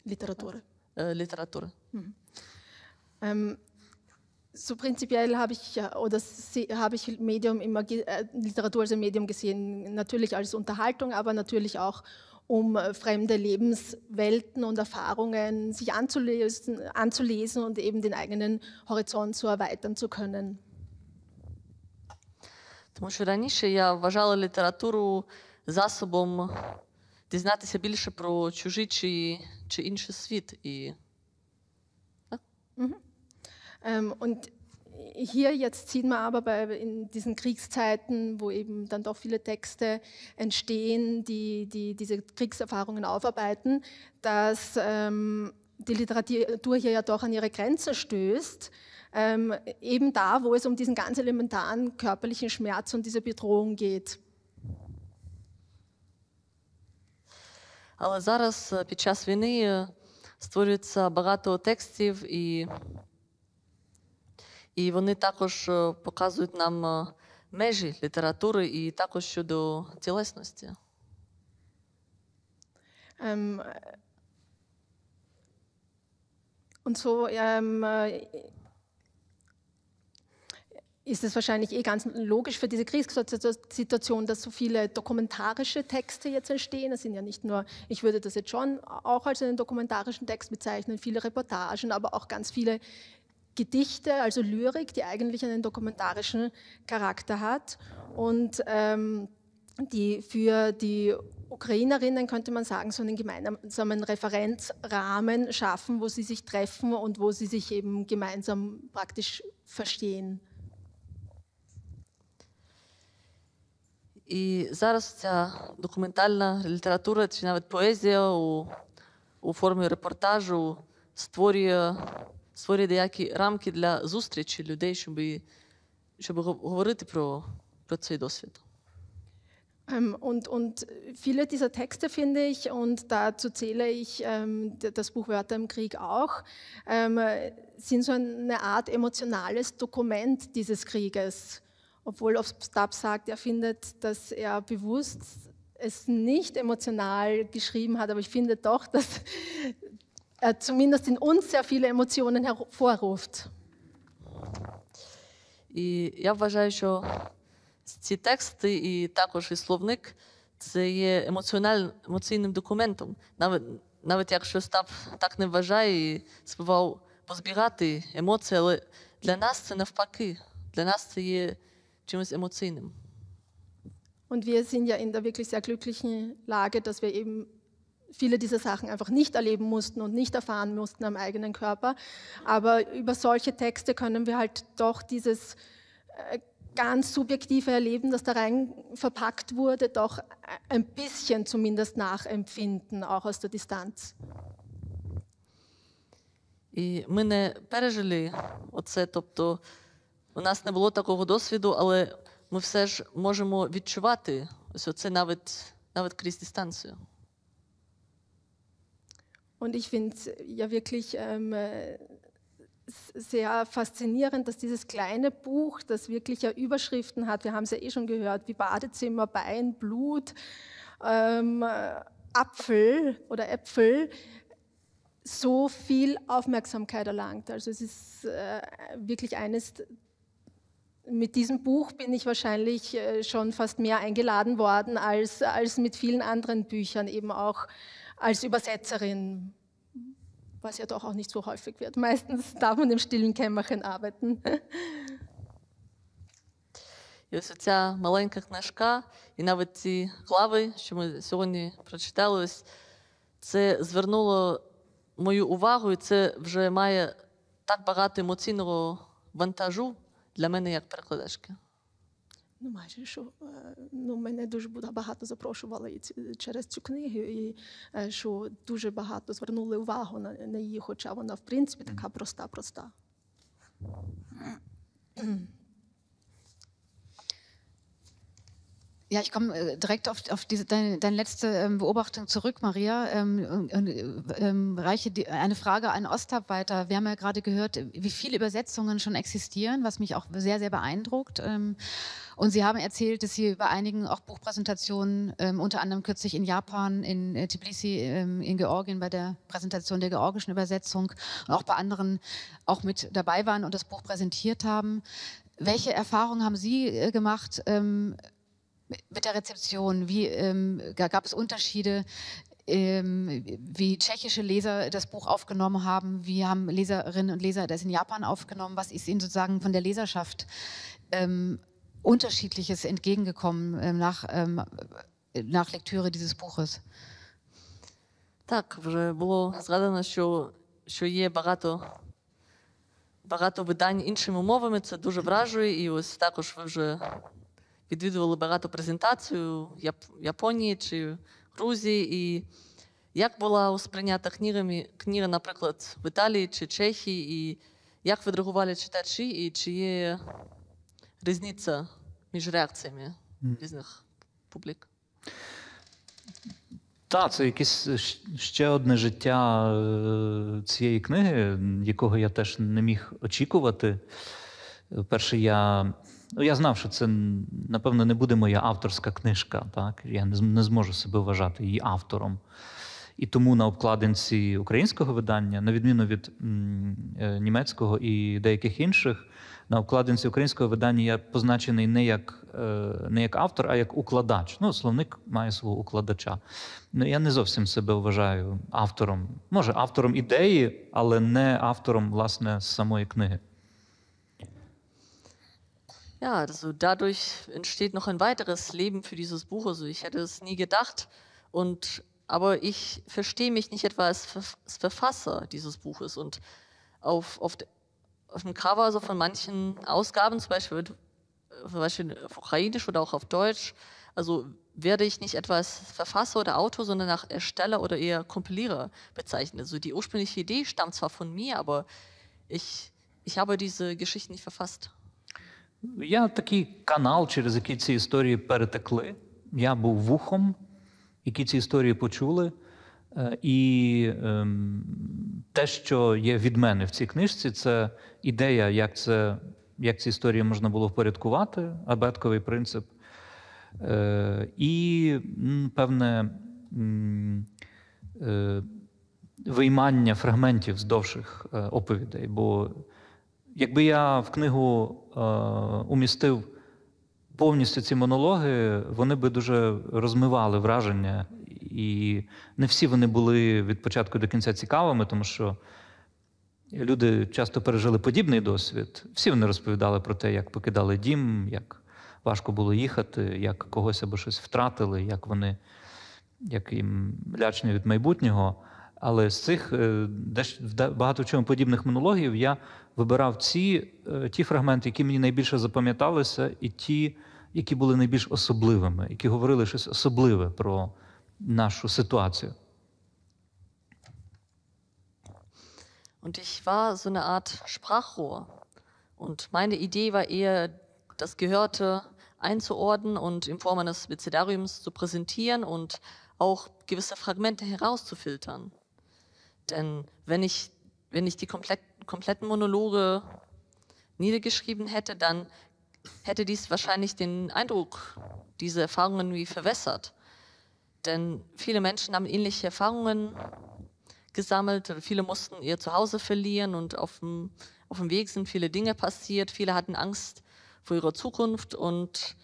Literatur. Äh, Mhm. Ähm, so prinzipiell habe ich oder habe ich Medium immer äh, Literatur als ein Medium gesehen, natürlich als Unterhaltung, aber natürlich auch um äh, fremde Lebenswelten und Erfahrungen sich anzulesen, anzulesen und eben den eigenen Horizont zu erweitern zu können. Тому що раніше я вважала літературу засобом дізнатися більше про чужий чи, чи інший світ. І... Так? Mhm. Ähm, und hier jetzt sieht man aber bei, in diesen Kriegszeiten, wo eben dann doch viele Texte entstehen, die, die diese Kriegserfahrungen aufarbeiten, dass ähm, die Literatur hier ja doch an ihre Grenzen stößt ähm, eben da, wo es um diesen ganz elementaren körperlichen Schmerz und diese Bedrohung geht. Але зараз під час війни створюється багато текстів, і і вони також показують нам межі літератури і також щодо тілесності. Um, und so um, ist es wahrscheinlich eh ganz logisch für diese Kriegssituation, dass so viele dokumentarische Texte jetzt entstehen. Es sind ja nicht nur, ich würde das jetzt schon auch als einen dokumentarischen Text bezeichnen, viele Reportagen, aber auch ganz viele Gedichte, also Lyrik, die eigentlich einen dokumentarischen Charakter hat und ähm, die für die Ukrainerinnen, könnte man sagen, so einen gemeinsamen Referenzrahmen schaffen, wo sie sich treffen und wo sie sich eben gemeinsam praktisch verstehen. I зараз ця документальна література чи навіть поезія у у формі репортажу створює створює деякі рамки для зустрічі людей, щоб щоб говорити про, про цей досвід. Und, und viele dieser Texte finde ich, und dazu zähle ich ähm, das Buch Wörter im Krieg auch, ähm, sind so eine Art emotionales Dokument dieses Krieges obwohl Obstab sagt, er findet, dass er bewusst es nicht emotional geschrieben hat, aber ich finde doch, dass er zumindest in uns sehr viele Emotionen hervorruft. І я вважаю, що ці тексти і також і словник це є емоціональним емоційним документом. Навіть навіть якщо Остап так не вважає і співав позбігати емоції, але для нас це навпаки. Для нас це є czymś emocyjnym. Und wir sind ja in der wirklich sehr glücklichen Lage, dass wir eben viele dieser Sachen einfach nicht erleben mussten und nicht erfahren mussten am eigenen Körper. Aber über solche Texte können wir halt doch dieses äh, ganz subjektive Erleben, das da rein verpackt wurde, doch ein bisschen zumindest nachempfinden, auch aus der Distanz. І ми не пережили оце, тобто У нас не було такого досвіду, але ми все ж можемо відчувати ось оце навіть, навіть крізь дистанцію. Und ich finde es ja wirklich ähm, äh, sehr faszinierend, dass dieses kleine Buch, das wirklich ja Überschriften hat, wir haben es ja eh schon gehört, wie Badezimmer, Bein, Blut, ähm, äh, Apfel oder Äpfel, so viel Aufmerksamkeit erlangt. Also es ist äh, wirklich eines mit diesem Buch bin ich wahrscheinlich äh, schon fast mehr eingeladen worden als, als mit vielen anderen Büchern, eben auch als Übersetzerin, was ja doch auch nicht so häufig wird. Meistens darf man im stillen Kämmerchen arbeiten. І ось ця маленька книжка, і навіть ці глави, що ми сьогодні прочитали, ось це звернуло мою увагу, і це вже має так багато емоційного вантажу Для мене як перекладачки. Ну, майже що е, ну мене дуже багато запрошували і через цю книгу, і е, що дуже багато звернули увагу на, на її, хоча вона в принципі така проста, проста. Ja, ich komme äh, direkt auf, auf diese, deine, deine, letzte ähm, Beobachtung zurück, Maria. Ähm, ähm, ähm, reiche die, eine Frage an Ostab weiter. Wir haben ja gerade gehört, wie viele Übersetzungen schon existieren, was mich auch sehr, sehr beeindruckt. Ähm, und Sie haben erzählt, dass Sie bei einigen auch Buchpräsentationen, ähm, unter anderem kürzlich in Japan, in äh, Tbilisi, in Georgien bei der Präsentation der georgischen Übersetzung und auch bei anderen auch mit dabei waren und das Buch präsentiert haben. Welche Erfahrungen haben Sie äh, gemacht? mit der Rezeption? Wie ähm, gab es Unterschiede? Ähm, wie tschechische Leser das Buch aufgenommen haben, wie haben Leserinnen und Leser das in Japan aufgenommen, was ist ihnen sozusagen von der Leserschaft ähm, unterschiedliches entgegengekommen ähm, nach, ähm, nach Lektüre dieses Buches? Так, вже було згадано, що, що є багато, багато видань іншими мовами, це дуже вражує, і ось також ви вже відвідували багато презентацій в Японії чи Грузії. І як була сприйнята книга, наприклад, в Італії чи Чехії, і як відреагували читачі, і чи є різниця між реакціями різних публік? Так, це якесь ще одне життя е, цієї книги, якого я теж не міг очікувати. Перше, я Ну, я знав, що це, напевно, не буде моя авторська книжка. Так? Я не не зможу себе вважати її автором. І тому на обкладинці українського видання, на відміну від е, німецького і деяких інших, на обкладинці українського видання я позначений не як е, не як автор, а як укладач. Ну, словник має свого укладача. Ну, Я не зовсім себе вважаю автором. Може, автором ідеї, але не автором власне самої книги. Ja, also dadurch entsteht noch ein weiteres Leben für dieses Buch. Also ich hätte es nie gedacht. Und, aber ich verstehe mich nicht etwa als Verfasser dieses Buches. Und auf, auf, auf dem Cover also von manchen Ausgaben, zum Beispiel, äh, zum Beispiel auf Ukrainisch oder auch auf Deutsch, also werde ich nicht etwa als Verfasser oder Autor, sondern nach Ersteller oder eher Kompilierer bezeichnet. Also die ursprüngliche Idee stammt zwar von mir, aber ich, ich habe diese Geschichte nicht verfasst. Я такий канал, через який ці історії перетекли. Я був вухом, які ці історії почули. Е, і ем, те, що є від мене в цій книжці, це ідея, як це, як ці історії можна було впорядкувати, абетковий принцип. Е, і певне е, виймання фрагментів з довших оповідей. бо Якби я в книгу е, умістив повністю ці монологи, вони би дуже розмивали враження, і не всі вони були від початку до кінця цікавими, тому що люди часто пережили подібний досвід. Всі вони розповідали про те, як покидали дім, як важко було їхати, як когось або щось втратили, як вони, як їм лячні від майбутнього. Але з цих е, багато чому подібних монологів я вибирав ці, е, ті фрагменти, які мені найбільше запам'яталися, і ті, які були найбільш особливими, які говорили щось особливе про нашу ситуацію. Und ich war so eine Art Sprachrohr. Und meine Idee war eher, das Gehörte einzuordnen und in Form eines Vizidariums zu präsentieren und auch gewisse Fragmente herauszufiltern. Denn wenn ich, wenn ich die kompletten Monologe niedergeschrieben hätte, dann hätte dies wahrscheinlich den Eindruck, diese Erfahrungen wie verwässert. Denn viele Menschen haben ähnliche Erfahrungen gesammelt, viele mussten ihr Zuhause verlieren und auf dem, auf dem Weg sind viele Dinge passiert, viele hatten Angst vor ihrer Zukunft und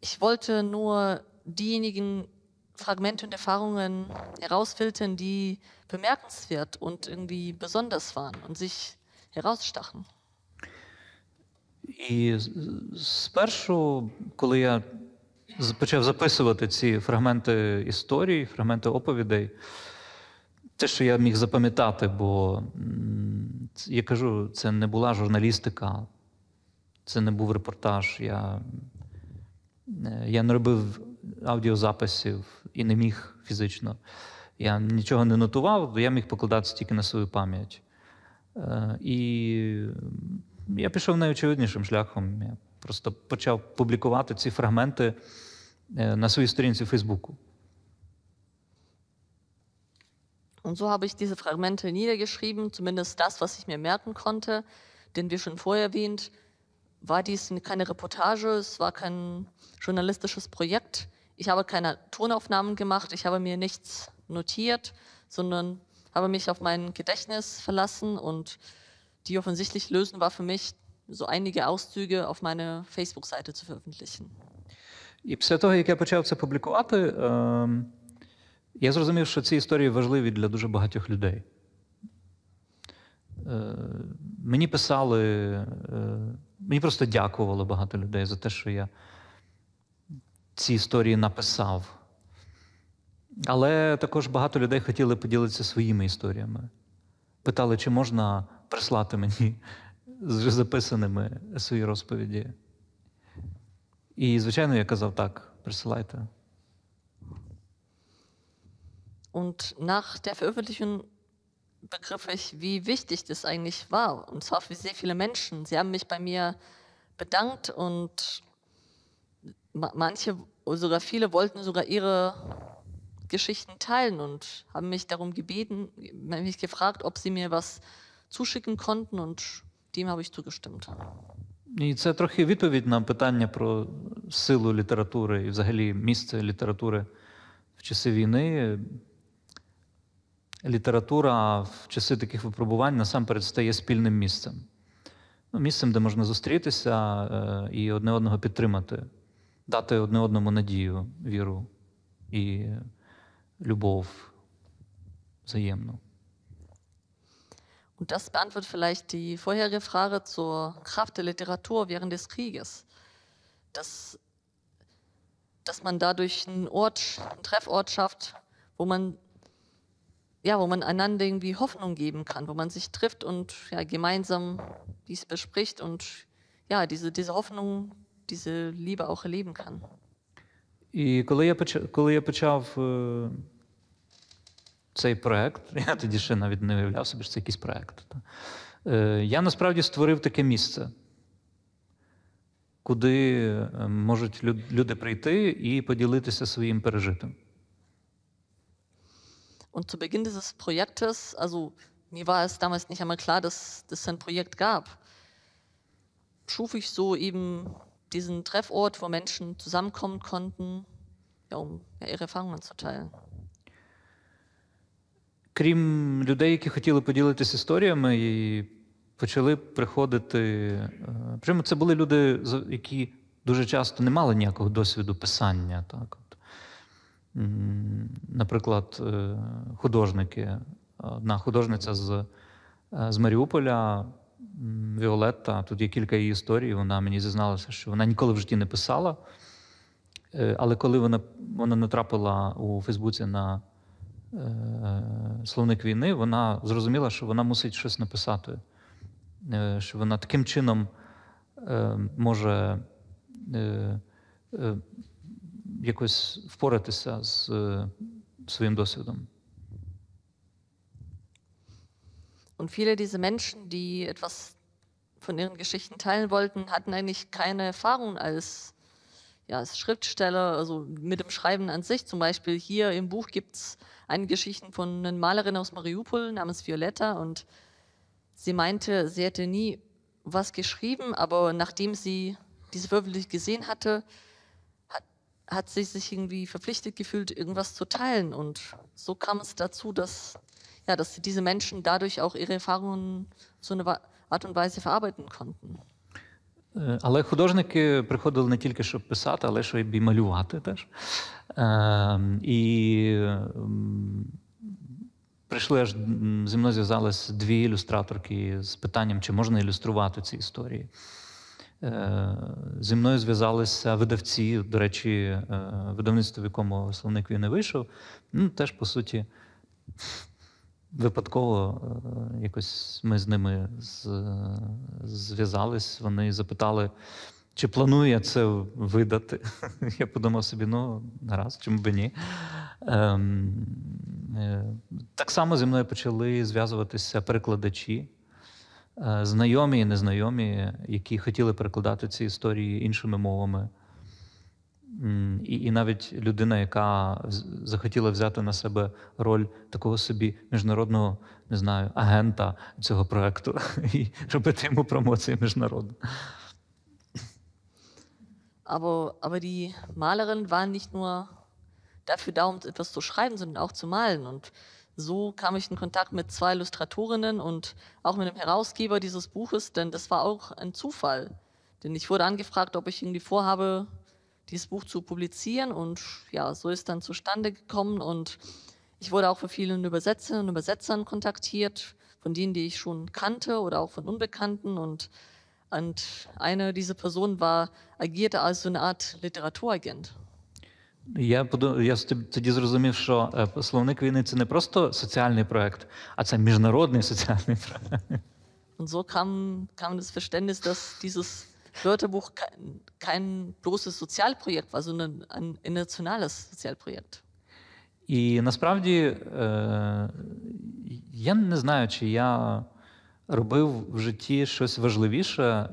ich wollte nur diejenigen Fragmente und Erfahrungen herausfiltern, die bemerkenswert und irgendwie besonders waren und sich herausstachen. І спершу, коли я почав записувати ці фрагменти історій, фрагменти оповідей, те, що я міг запам'ятати, бо я кажу, це не була журналістика, це не був репортаж. Я е, я не робив аудіозаписів і не міг фізично. Я нічого не нотував, бо я міг покладатися тільки на свою пам'ять. Е, і я пішов найочевиднішим шляхом. Я просто почав публікувати ці фрагменти е, на своїй сторінці Фейсбуку. Und so habe ich diese Fragmente niedergeschrieben, zumindest das, was ich mir merken konnte, denn wie schon vorher erwähnt, war dies keine Reportage, es war kein journalistisches Projekt. Ich habe keine Tonaufnahmen gemacht, ich habe mir nichts notiert, sondern habe mich auf mein Gedächtnis verlassen und die offensichtlich Lösung war für mich, so einige Auszüge auf meine Facebook-Seite zu veröffentlichen. І після того, як я почав це публікувати, я зрозумів, що ці історії важливі для дуже багатьох людей. Мені писали, мені просто дякувало багато людей за те, що я ці історії написав. Але також багато людей хотіли поділитися своїми історіями. Питали, чи можна прислати мені з записаними свої розповіді. І, звичайно, я казав так, присилайте. Und nach der Veröffentlichung begriff ich, wie wichtig das eigentlich war. Und zwar für sehr viele Menschen. Sie haben mich bei mir bedankt und manche, sogar viele wollten sogar ihre Geschichten teilen und haben mich darum gebeten, mich gefragt, ob sie mir was zuschicken konnten und dem habe ich zugestimmt. Ну, і це трохи відповідь на питання про силу літератури і взагалі місце літератури в часи війни. Література в часи таких випробувань насамперед стає спільним місцем. Ну, Місцем, де можна зустрітися е, і одне одного підтримати. дати одне одному надію, віру і любов взаємну. Und das beantwortet vielleicht die vorherige Frage zur Kraft der Literatur während des Krieges. Dass, dass man dadurch einen Ort, einen Treffort schafft, wo man, ja, wo man einander irgendwie Hoffnung geben kann, wo man sich trifft und ja, gemeinsam dies bespricht und ja, diese, diese Hoffnung diese Liebe auch erleben kann. І коли я почав, коли я почав е, цей проект, я тоді ще навіть не уявляв собі, що це якийсь проект. Е, я насправді створив таке місце, куди е, можуть люди прийти і поділитися своїм пережитим. Und zu Beginn dieses Projektes, also mir war es damals nicht einmal klar, dass es ein Projekt gab, schuf ich so eben diesen Treffort, wo Menschen zusammenkommen konnten, ja, um ja, ihre Erfahrungen zu teilen. Крім людей, які хотіли поділитися історіями, і почали приходити. Е, причому це були люди, які дуже часто не мали ніякого досвіду писання. Так? От, наприклад, е, художники, одна художниця з е, з Маріуполя Віолетта, тут є кілька її історій. Вона мені зізналася, що вона ніколи в житті не писала. Е, але коли вона вона натрапила у Фейсбуці на е, словник війни, вона зрозуміла, що вона мусить щось написати, е, що вона таким чином е, може е, е, якось впоратися з е, своїм досвідом. Und viele dieser Menschen, die etwas von ihren Geschichten teilen wollten, hatten eigentlich keine Erfahrung als, ja, als Schriftsteller, also mit dem Schreiben an sich. Zum Beispiel hier im Buch gibt es eine Geschichte von einer Malerin aus Mariupol namens Violetta und sie meinte, sie hätte nie was geschrieben, aber nachdem sie diese Veröffentlichung gesehen hatte, hat, hat sie sich irgendwie verpflichtet gefühlt, irgendwas zu teilen. Und so kam es dazu, dass ja, dass diese Menschen dadurch auch ihre Erfahrungen so eine Art und Weise verarbeiten konnten. Е, але художники приходили не тільки щоб писати, але щоб і малювати теж. Е, і ем, прийшли аж зі мною зв'язались дві ілюстраторки з питанням, чи можна ілюструвати ці історії. Е, зі мною зв'язалися видавці, до речі, видавництво, в якому словник він не вийшов, ну теж по суті. Випадково е, якось ми з ними е, зв'язались. Вони запитали, чи планую я це видати. Я подумав собі, ну раз, чому би ні. Ем, е, так само зі мною почали зв'язуватися перекладачі, знайомі і незнайомі, які хотіли перекладати ці історії іншими мовами. І і навіть людина, яка захотіла взяти на себе роль такого собі міжнародного не знаю, агента цього проекту і робити йому промоцію міжнародну. Aber, aber die Malerin war nicht nur dafür da, um etwas zu schreiben, sondern auch zu malen. Und so kam ich in Kontakt mit zwei Illustratorinnen und auch mit dem Herausgeber dieses Buches, denn das war auch ein Zufall. Denn ich wurde angefragt, ob ich irgendwie vorhabe, dieses Buch zu publizieren. Und ja, so ist dann zustande gekommen. Und ich wurde auch von vielen Übersetzerinnen und Übersetzern kontaktiert, von denen, die ich schon kannte oder auch von Unbekannten. Und, und eine dieser Personen war, agierte als so eine Art Literaturagent. Я я тоді зрозумів, що словник війни це не просто соціальний проект, а це міжнародний соціальний проект. Und so kam, kam das Verständnis, dass dieses Wörterbuch kein, kein bloßes Sozialprojekt war, sondern ein internationales Sozialprojekt. І насправді е, я не знаю, чи я робив в житті щось важливіше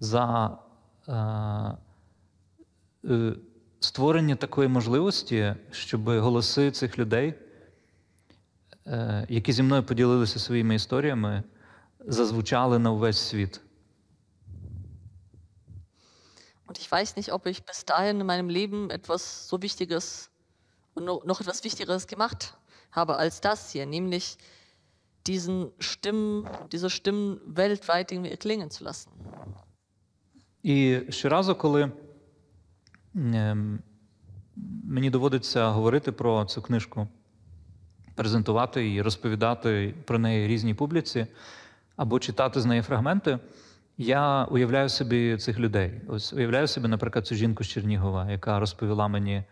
за е, е, створення такої можливості, щоб голоси цих людей, які зі мною поділилися своїми історіями, зазвучали на увесь світ. Und ich weiß nicht, ob ich bis dahin in meinem Leben etwas so Wichtiges und noch etwas Wichtigeres gemacht habe als das hier, nämlich diesen Stimmen, diese Stimmen weltweit irgendwie klingen zu lassen. І щоразу, коли мені доводиться говорити про цю книжку, презентувати її, розповідати про неї різній публіці або читати з неї фрагменти. Я уявляю собі цих людей. Ось уявляю собі, наприклад, цю жінку з Чернігова, яка розповіла мені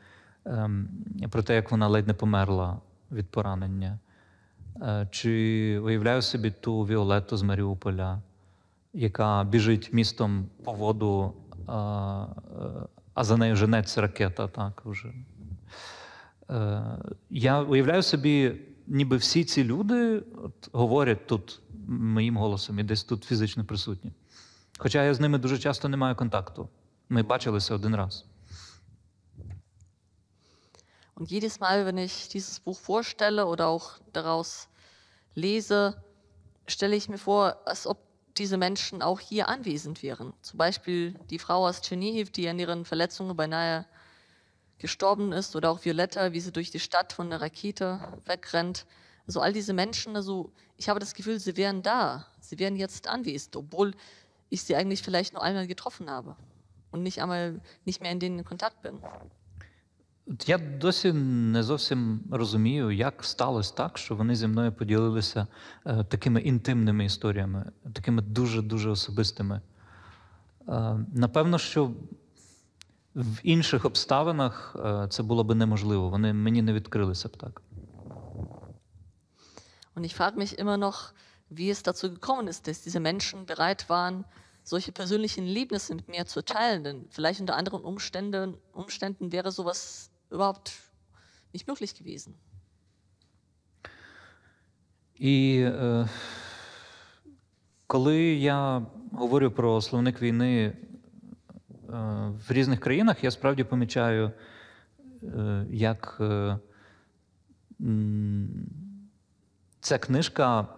ем, про те, як вона ледь не померла від поранення. Е, чи уявляю собі ту Віолетту з Маріуполя, яка біжить містом по воду, а, е, е, а за нею женеться ракета. Так, вже. Е, я уявляю собі, ніби всі ці люди от, говорять тут моїм голосом і десь тут фізично присутні. Хоча я з ними дуже часто не маю контакту. Ми бачилися один раз. Und jedes Mal, wenn ich dieses Buch vorstelle oder auch daraus lese, stelle ich mir vor, als ob diese Menschen auch hier anwesend wären. Zum Beispiel die Frau aus Tschernihiv, die an ihren Verletzungen beinahe gestorben ist, oder auch Violetta, wie sie durch die Stadt von der Rakete wegrennt. Also all diese Menschen, also ich habe das Gefühl, sie wären da, sie wären jetzt anwesend, obwohl ich sie eigentlich vielleicht nur einmal getroffen habe und nicht einmal nicht mehr in denen Kontakt bin. Я досі не зовсім розумію, як сталося так, що вони зі мною поділилися е, такими інтимними історіями, такими дуже-дуже особистими. Е, напевно, що в інших обставинах е, це було б неможливо. Вони мені не відкрилися б так. Und ich frage mich immer noch, wie es dazu gekommen ist, dass diese Menschen bereit waren, solche persönlichen Erlebnisse mit mir zu teilen. Denn vielleicht unter anderen Umständen, Umständen wäre sowas überhaupt nicht möglich gewesen. І е, коли я говорю про словник війни е, в різних країнах, я справді помічаю, е, як ця книжка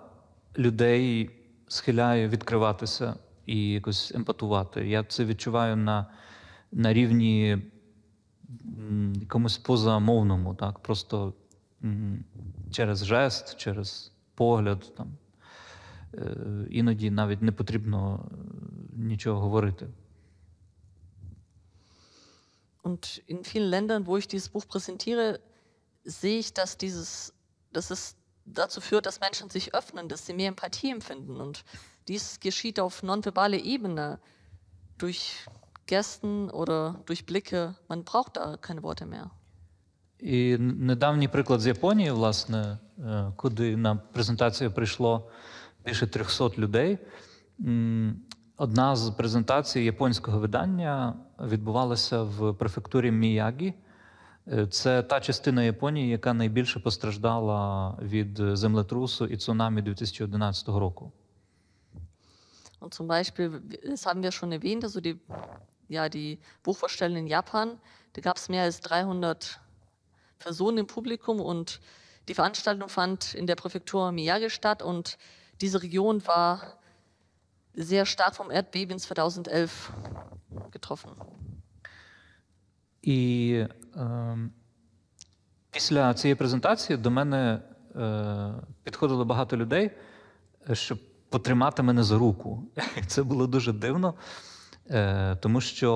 людей схиляю відкриватися і якось емпатувати. Я це відчуваю на на рівні якомусь позамовному, так, просто через жест, через погляд. Там. Е, іноді навіть не потрібно е, нічого говорити. Und in vielen Ländern, wo ich dieses Buch präsentiere, sehe ich, dass dieses, dass es dazu führt, dass Menschen sich öffnen, dass sie mehr Empathie empfinden. Und dies geschieht auf nonverbaler Ebene durch Gesten oder durch Blicke. Man braucht da keine Worte mehr. І недавній приклад з Японії, власне, куди на презентацію прийшло більше 300 людей. Одна з презентацій японського видання відбувалася в префектурі Міягі Це та частина Японії, яка найбільше постраждала від землетрусу і цунамі 2011 року. Und zum Beispiel, das haben wir schon erwähnt, also die, ja, die Buchvorstellung in Japan, da gab es mehr als 300 Personen im Publikum und die Veranstaltung fand in der Präfektur Miyagi statt und diese Region war sehr stark vom Erdbeben 2011 getroffen. І е, після цієї презентації до мене е, підходило багато людей, щоб потримати мене за руку. Це було дуже дивно, е, тому що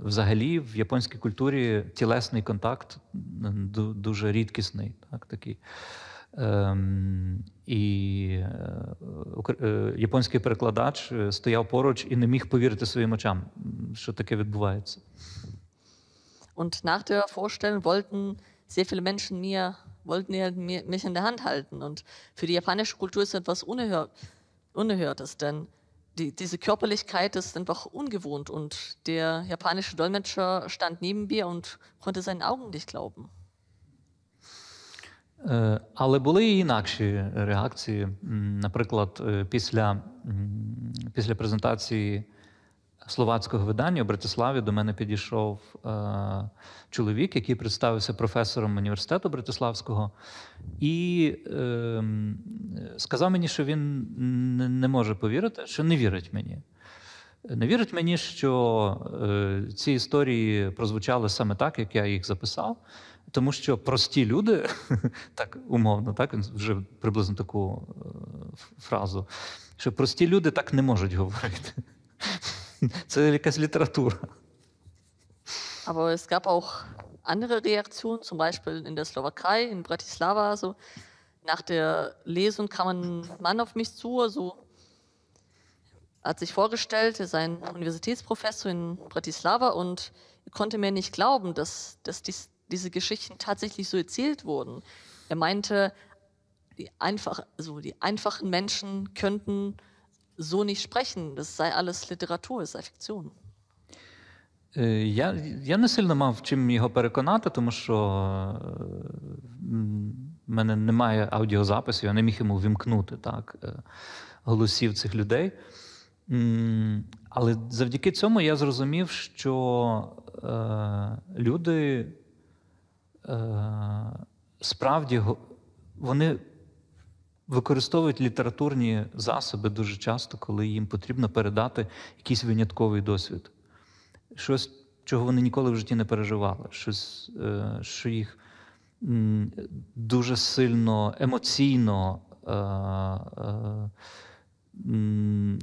е, взагалі в японській культурі тілесний контакт дуже рідкісний. так, такий. Ем, і е, е, японський перекладач е, стояв поруч і не міг повірити своїм очам, що таке відбувається. Und nach der Vorstellung wollten sehr viele Menschen mir, wollten mir, mich in der Hand halten. Und für die japanische Kultur ist etwas Unerhör Unerhörtes, denn die, diese Körperlichkeit ist einfach ungewohnt. Und der japanische Dolmetscher stand neben mir und konnte seinen Augen nicht glauben. Э, але були і інакші реакції. Наприклад, після, після презентації словацького видання у Братиславі до мене підійшов е, чоловік, який представився професором університету Братиславського, і е, сказав мені, що він не може повірити, що не вірить мені. Не вірить мені, що е, ці історії прозвучали саме так, як я їх записав, тому що прості люди, так умовно, так він вже приблизно таку е, фразу, що прості люди так не можуть говорити. Це якась література. Aber es gab auch andere Reaktionen, zum Beispiel in der Slowakei, in Bratislava. So nach der Lesung kam ein Mann auf mich zu, also hat sich vorgestellt, er sei ein Universitätsprofessor in Bratislava und konnte mir nicht glauben, dass, dass dies, diese Geschichten tatsächlich so erzählt wurden. Er meinte, die, einfach, also die einfachen Menschen könnten so nicht sprechen, das sei alles Literatur, es sei Fiktion. Е, я я не сильно мав чим його переконати, тому що е, в мене немає аудіозапису, я не міг йому вімкнути так, е, голосів цих людей. Але завдяки цьому я зрозумів, що е, люди е, справді вони використовують літературні засоби дуже часто, коли їм потрібно передати якийсь винятковий досвід, щось, чого вони ніколи в житті не переживали, щось, е, що їх дуже сильно емоційно е, е,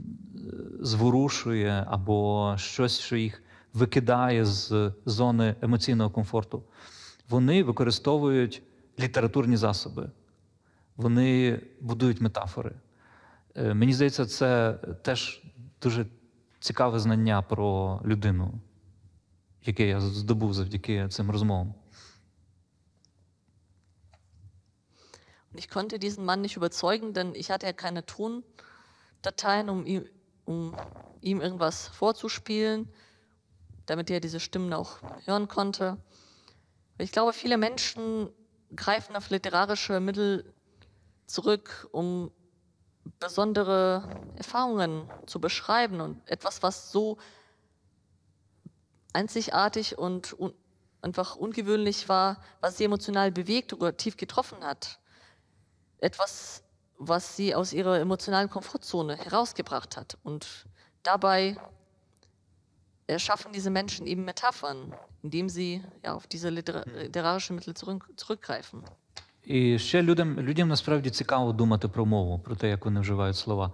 зворушує, або щось, що їх викидає з зони емоційного комфорту. Вони використовують літературні засоби. вони будують метафори. Мені здається, це теж дуже цікаве знання про людину, яке я здобув завдяки цим розмовам. Ich konnte diesen Mann nicht überzeugen, denn ich hatte ja keine Tondateien, um ihm, um ihm irgendwas vorzuspielen, damit er diese Stimmen auch hören konnte. Ich glaube, viele Menschen greifen auf literarische Mittel zurück, um besondere Erfahrungen zu beschreiben und etwas, was so einzigartig und un einfach ungewöhnlich war, was sie emotional bewegt oder tief getroffen hat. Etwas, was sie aus ihrer emotionalen Komfortzone herausgebracht hat. Und dabei erschaffen diese Menschen eben Metaphern, indem sie ja, auf diese literarischen Mittel zurück zurückgreifen. І ще людям людям насправді цікаво думати про мову, про те, як вони вживають слова.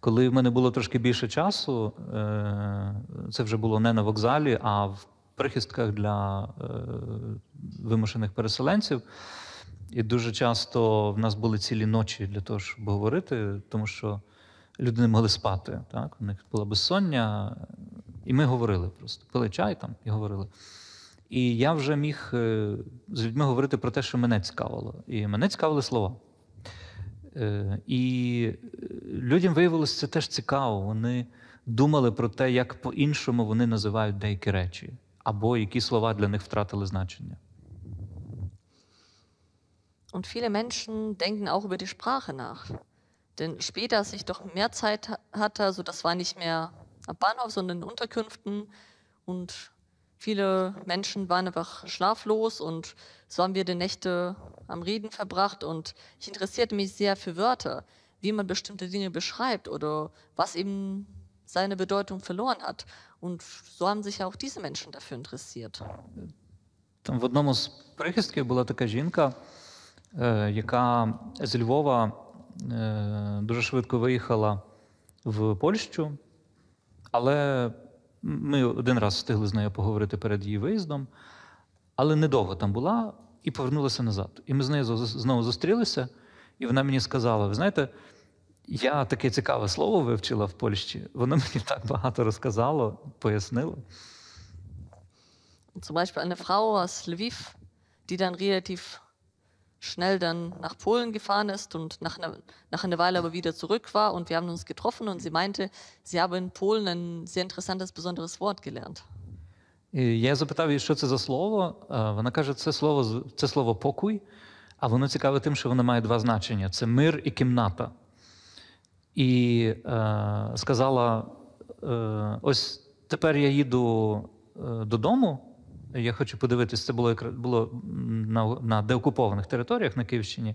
Коли в мене було трошки більше часу, е, це вже було не на вокзалі, а в прихистках для е, вимушених переселенців. І дуже часто в нас були цілі ночі для того, щоб говорити, тому що люди не могли спати. Так? У них була безсоння, і ми говорили просто. Пили чай там і говорили. І я вже міг е, з людьми говорити про те, що мене цікавило. І мене цікавили слова. Е, і е, людям виявилося це теж цікаво. Вони думали про те, як по-іншому вони називають деякі речі, або які слова для них втратили значення. Und viele Menschen denken auch über die Sprache nach. Denn später, als ich doch mehr Zeit hatte, also das war nicht mehr am Bahnhof, sondern in Unterkünften und Viele Menschen waren einfach schlaflos und so haben wir die Nächte am Reden verbracht und ich interessierte mich sehr für Wörter, wie man bestimmte Dinge beschreibt oder was eben seine Bedeutung verloren hat. Und so haben sich auch diese Menschen dafür interessiert. Там в одному з прихистків була така жінка, яка з Львова дуже швидко виїхала в Польщу, але Ми один раз встигли з нею поговорити перед її виїздом, але недовго там була і повернулася назад. І ми з нею знову зустрілися, і вона мені сказала: ви знаєте, я таке цікаве слово вивчила в Польщі, воно мені так багато розказало, пояснило. Zum Beispiel eine Frau aus Lviv, die dann relativ schnell dann nach Polen gefahren ist und nach einer, nach einer Weile aber wieder zurück war und wir haben uns getroffen und sie meinte, sie habe in Polen ein sehr interessantes, besonderes Wort gelernt. І я запитав її, що це за слово. Вона каже, це слово це слово покой, а воно цікаве тим, що воно має два значення: це мир і кімната. І е, сказала: е, ось тепер я їду додому. Я хочу подивитися, це було було на на деокупованих територіях на Київщині.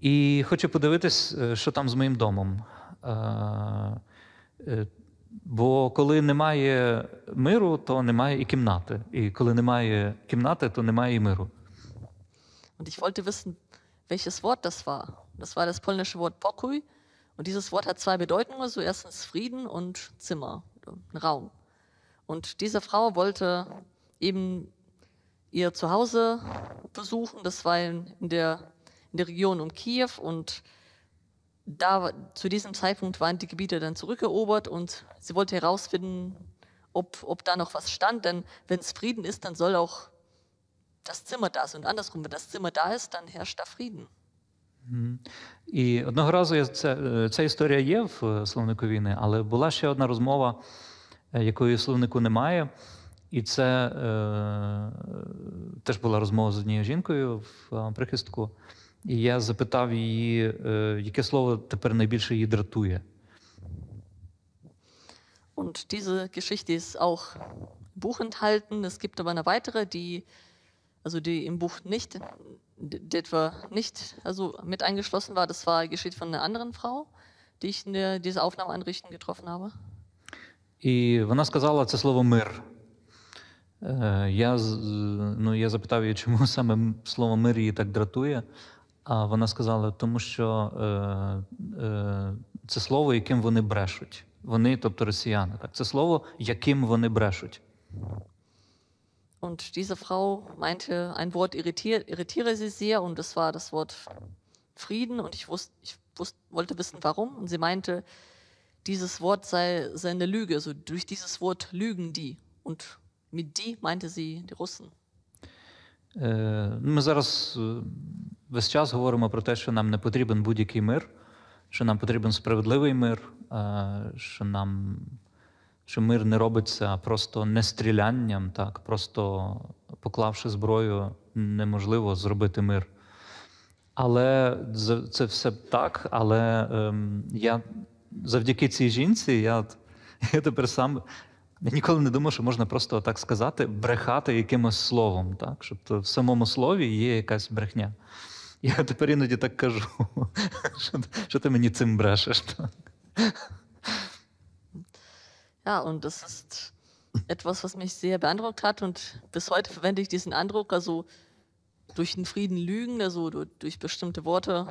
І хочу подивитись, е, що там з моїм домом. Е, е, бо коли немає миру, то немає і кімнати. І коли немає кімнати, то немає і миру. Und ich wollte wissen, welches Wort das war. Das war das polnische Wort Pokój. Und dieses Wort hat zwei Bedeutungen. So erstens Frieden und Zimmer, Raum. Und diese Frau wollte eben ihr Zuhause besuchen, das war in der, in der Region um Kiew und da, zu diesem Zeitpunkt waren die Gebiete dann zurückerobert und sie wollte herausfinden, ob, ob da noch was stand, denn wenn es Frieden ist, dann soll auch das Zimmer da sein und andersrum, wenn das Zimmer da ist, dann herrscht da Frieden. І одного разу ця, ця історія є в словнику війни, але була ще одна розмова якої в словнику немає. І це теж була розмова з однією жінкою в прихистку. І я запитав її, яке слово тепер найбільше її дратує. Und diese Geschichte ist auch im Buch enthalten. Es gibt aber eine weitere, die, also die im Buch nicht, die etwa nicht also mit eingeschlossen war. Das war Geschichte von einer anderen Frau, die ich in der, dieser Aufnahmeanrichten getroffen habe. І вона сказала це слово мир. Е, я ну, я запитав її, чому саме слово мир її так дратує. А вона сказала, тому що е, е, це слово, яким вони брешуть. Вони, тобто росіяни. Так? Це слово, яким вони брешуть. Und diese Frau meinte, ein Wort irritiere sie sehr, und das war das Wort Frieden. Und ich, wusste, ich wusste, wollte wissen, warum. Und sie meinte, dieses Wort sei, sei Lüge, also durch dieses Wort lügen die. Und mit die meinte sie die Russen. Е, ну, ми зараз е, весь час говоримо про те, що нам не потрібен будь-який мир, що нам потрібен справедливий мир, е, що нам що мир не робиться просто не стрілянням, так просто поклавши зброю, неможливо зробити мир. Але це все так. Але ем, я завдяки цій жінці я я тепер сам я ніколи не думав, що можна просто так сказати, брехати якимось словом. так? Щоб тобто в самому слові є якась брехня. Я тепер іноді так кажу, що, що ти мені цим брешеш. Ja, und das ist etwas, was mich sehr beeindruckt hat. Und bis heute verwende ich diesen Eindruck, also durch den Frieden lügen, also durch bestimmte Worte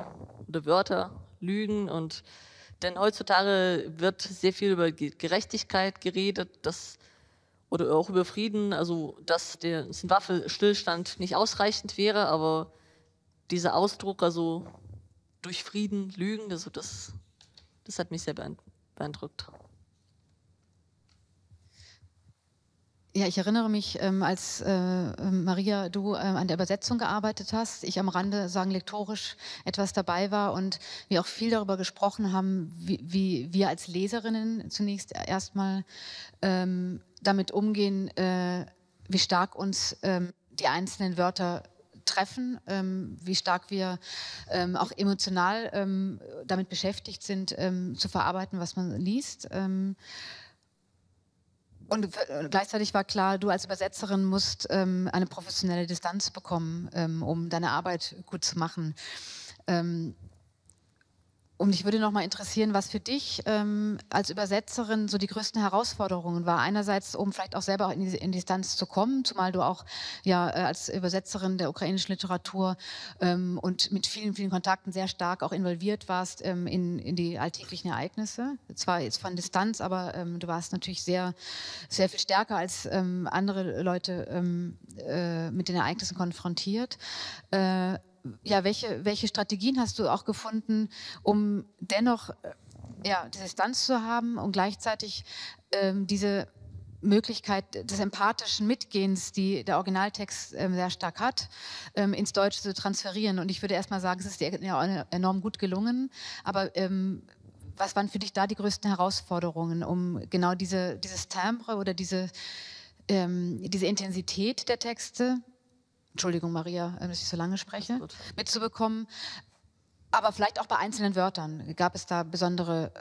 oder Wörter lügen und Denn heutzutage wird sehr viel über Gerechtigkeit geredet, dass, oder auch über Frieden, also dass der ein Waffenstillstand nicht ausreichend wäre, aber dieser Ausdruck, also durch Frieden lügen, also das, das hat mich sehr beeindruckt. Ja, ich erinnere mich, ähm, als äh, ähm, Maria, du äh, an der Übersetzung gearbeitet hast, ich am Rande sagen lektorisch etwas dabei war und wir auch viel darüber gesprochen haben, wie, wie wir als Leserinnen zunächst e-, erstmal ähm, damit umgehen, äh, wie stark uns ähm, die einzelnen Wörter treffen, ähm, wie stark wir ähm, auch emotional ähm, damit beschäftigt sind, ähm, zu verarbeiten, was man liest. Ähm, und äh, gleichzeitig war klar, du als Übersetzerin musst ähm, eine professionelle Distanz bekommen, ähm, um deine Arbeit gut zu machen. Ähm, und ich würde noch mal interessieren, was für dich ähm, als Übersetzerin so die größten Herausforderungen war. Einerseits, um vielleicht auch selber in die, Distanz zu kommen, zumal du auch ja äh, als Übersetzerin der ukrainischen Literatur ähm, und mit vielen, vielen Kontakten sehr stark auch involviert warst ähm, in, in die alltäglichen Ereignisse. Zwar jetzt von Distanz, aber ähm, du warst natürlich sehr, sehr viel stärker als ähm, andere Leute ähm, äh, mit den Ereignissen konfrontiert. Äh, ja, welche, welche Strategien hast du auch gefunden, um dennoch äh, ja, diese Distanz zu haben und gleichzeitig ähm, diese Möglichkeit des empathischen Mitgehens, die der Originaltext ähm, sehr stark hat, ähm, ins Deutsche zu transferieren. Und ich würde erstmal sagen, es ist dir enorm gut gelungen. Aber ähm, was waren für dich da die größten Herausforderungen, um genau diese, dieses Timbre oder diese, ähm, diese Intensität der Texte Entschuldigung, Maria, äh, dass ich so lange spreche, mitzubekommen. Aber vielleicht auch bei einzelnen Wörtern. Gab es da besondere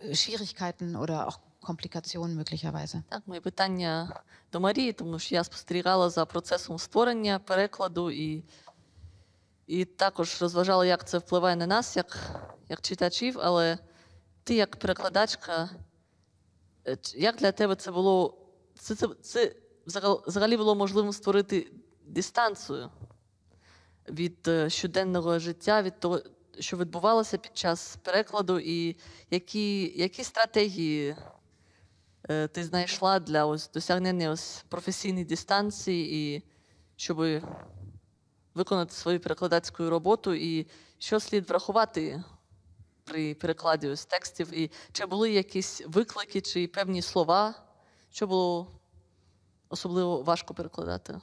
äh, Schwierigkeiten oder auch Комплікаціон, möglicherweise. Так, моє питання до Марії, тому що я спостерігала за процесом створення перекладу і і також розважала, як це впливає на нас, як як читачів. Але ти, як перекладачка, е, як для тебе це було? Це це, це взагалі було можливим створити дистанцію від е, щоденного життя, від того, що відбувалося під час перекладу, і які які стратегії е, ти знайшла для ось досягнення ось професійної дистанції, і щоб виконати свою перекладацьку роботу, і що слід врахувати при перекладі з текстів, і чи були якісь виклики, чи певні слова, що було особливо важко перекладати?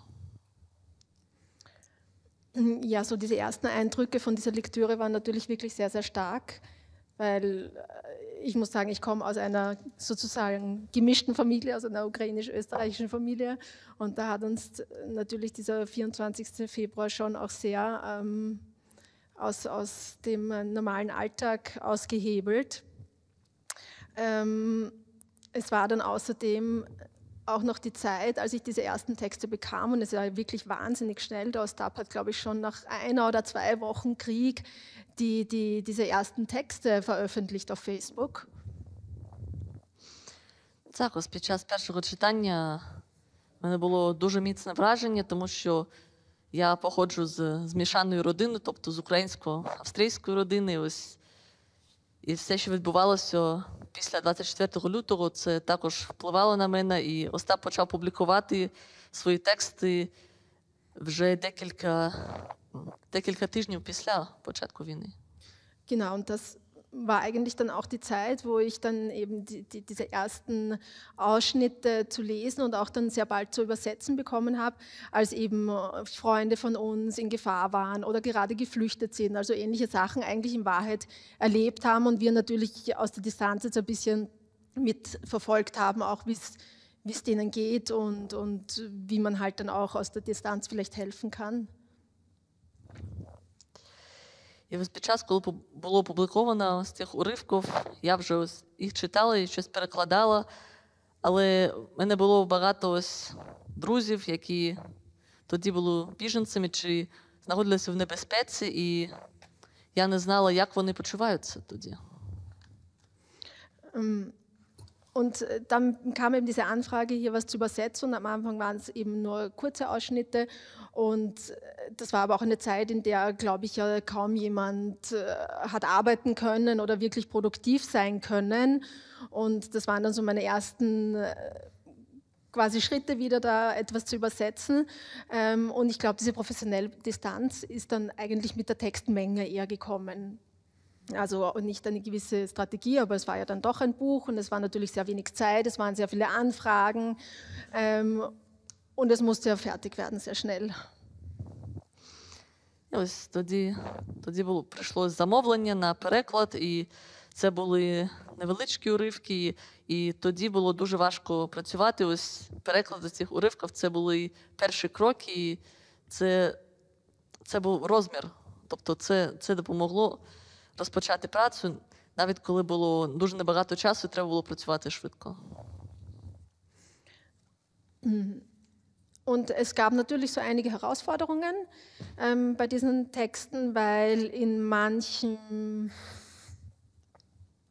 ja, so diese ersten Eindrücke von dieser Lektüre waren natürlich wirklich sehr, sehr stark, weil äh, ich muss sagen, ich komme aus einer sozusagen gemischten Familie, aus also einer ukrainisch-österreichischen Familie und da hat uns natürlich dieser 24. Februar schon auch sehr ähm, aus, aus dem normalen Alltag ausgehebelt. Ähm, es war dann außerdem auch noch die Zeit, als ich diese ersten Texte bekam, und es war wirklich wahnsinnig schnell, da Ostap hat, glaube ich, schon nach einer oder zwei Wochen Krieg die, die, diese ersten Texte veröffentlicht auf Facebook. Також під час першого читання в мене було дуже міцне враження, тому що я походжу з змішаної родини, тобто з українсько-австрійської родини. Ось, І все, що відбувалося після 24 лютого це також впливало на мене, і Остап почав публікувати свої тексти вже декілька декілька тижнів після початку війни. Genau, und das war eigentlich dann auch die Zeit, wo ich dann eben die, die, diese ersten Ausschnitte zu lesen und auch dann sehr bald zu übersetzen bekommen habe, als eben äh, Freunde von uns in Gefahr waren oder gerade geflüchtet sind, also ähnliche Sachen eigentlich in Wahrheit erlebt haben und wir natürlich aus der Distanz jetzt ein bisschen mitverfolgt haben, auch wie es denen geht und, und wie man halt dann auch aus der Distanz vielleicht helfen kann. І ось під час, коли було опубліковано з цих уривків, я вже ось їх читала і щось перекладала. Але в мене було багато ось друзів, які тоді були біженцями чи знаходилися в небезпеці, і я не знала, як вони почуваються тоді. Ем, Und äh, dann kam eben diese Anfrage, hier was zu übersetzen. Und am Anfang waren es eben nur kurze Ausschnitte. Und äh, das war aber auch eine Zeit, in der, glaube ich, ja kaum jemand äh, hat arbeiten können oder wirklich produktiv sein können. Und das waren dann so meine ersten quasi Schritte wieder da etwas zu übersetzen. Ähm, und ich glaube, diese professionelle Distanz ist dann eigentlich mit der Textmenge eher gekommen. Also nicht eine gewisse Strategie, aber es war ja dann doch ein Buch und es war natürlich sehr wenig Zeit, es waren sehr viele Anfragen ähm, und es musste ja fertig werden, sehr schnell. Ось тоді тоді було прийшло замовлення на переклад, і це були невеличкі уривки. І тоді було дуже важко працювати. Ось переклад цих уривків це були перші кроки, і це це був розмір. Тобто, це, це допомогло. розпочати працю, навіть коли було дуже небагато часу, треба було працювати швидко. Und es gab natürlich so einige Herausforderungen ähm, bei diesen Texten, weil in manchen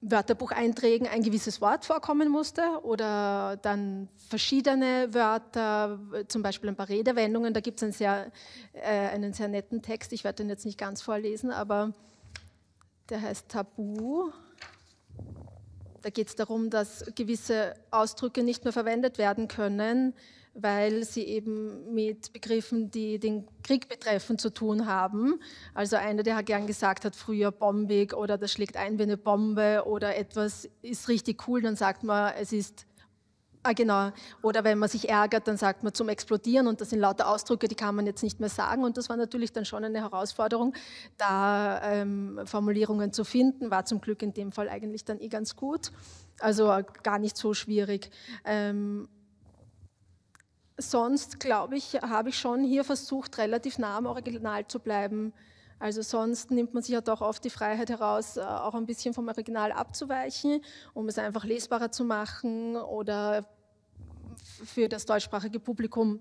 Wörterbucheinträgen ein gewisses Wort vorkommen musste oder dann verschiedene Wörter, zum Beispiel ein paar Redewendungen. Da gibt es einen, äh, einen sehr netten Text, ich werde den jetzt nicht ganz vorlesen, aber der heißt Tabu. Da geht es darum, dass gewisse Ausdrücke nicht mehr verwendet werden können, weil sie eben mit Begriffen, die den Krieg betreffen, zu tun haben. Also einer, der halt gern gesagt hat, früher bombig oder das schlägt ein wie eine Bombe oder etwas ist richtig cool, dann sagt man, es ist Ah, genau. Oder wenn man sich ärgert, dann sagt man zum Explodieren und das sind lauter Ausdrücke, die kann man jetzt nicht mehr sagen. Und das war natürlich dann schon eine Herausforderung, da ähm, Formulierungen zu finden. War zum Glück in dem Fall eigentlich dann eh ganz gut. Also äh, gar nicht so schwierig. Ähm, sonst, glaube ich, habe ich schon hier versucht, relativ nah am Original zu bleiben. Also sonst nimmt man sich ja halt doch oft die Freiheit heraus, äh, auch ein bisschen vom Original abzuweichen, um es einfach lesbarer zu machen oder für das deutschsprachige Publikum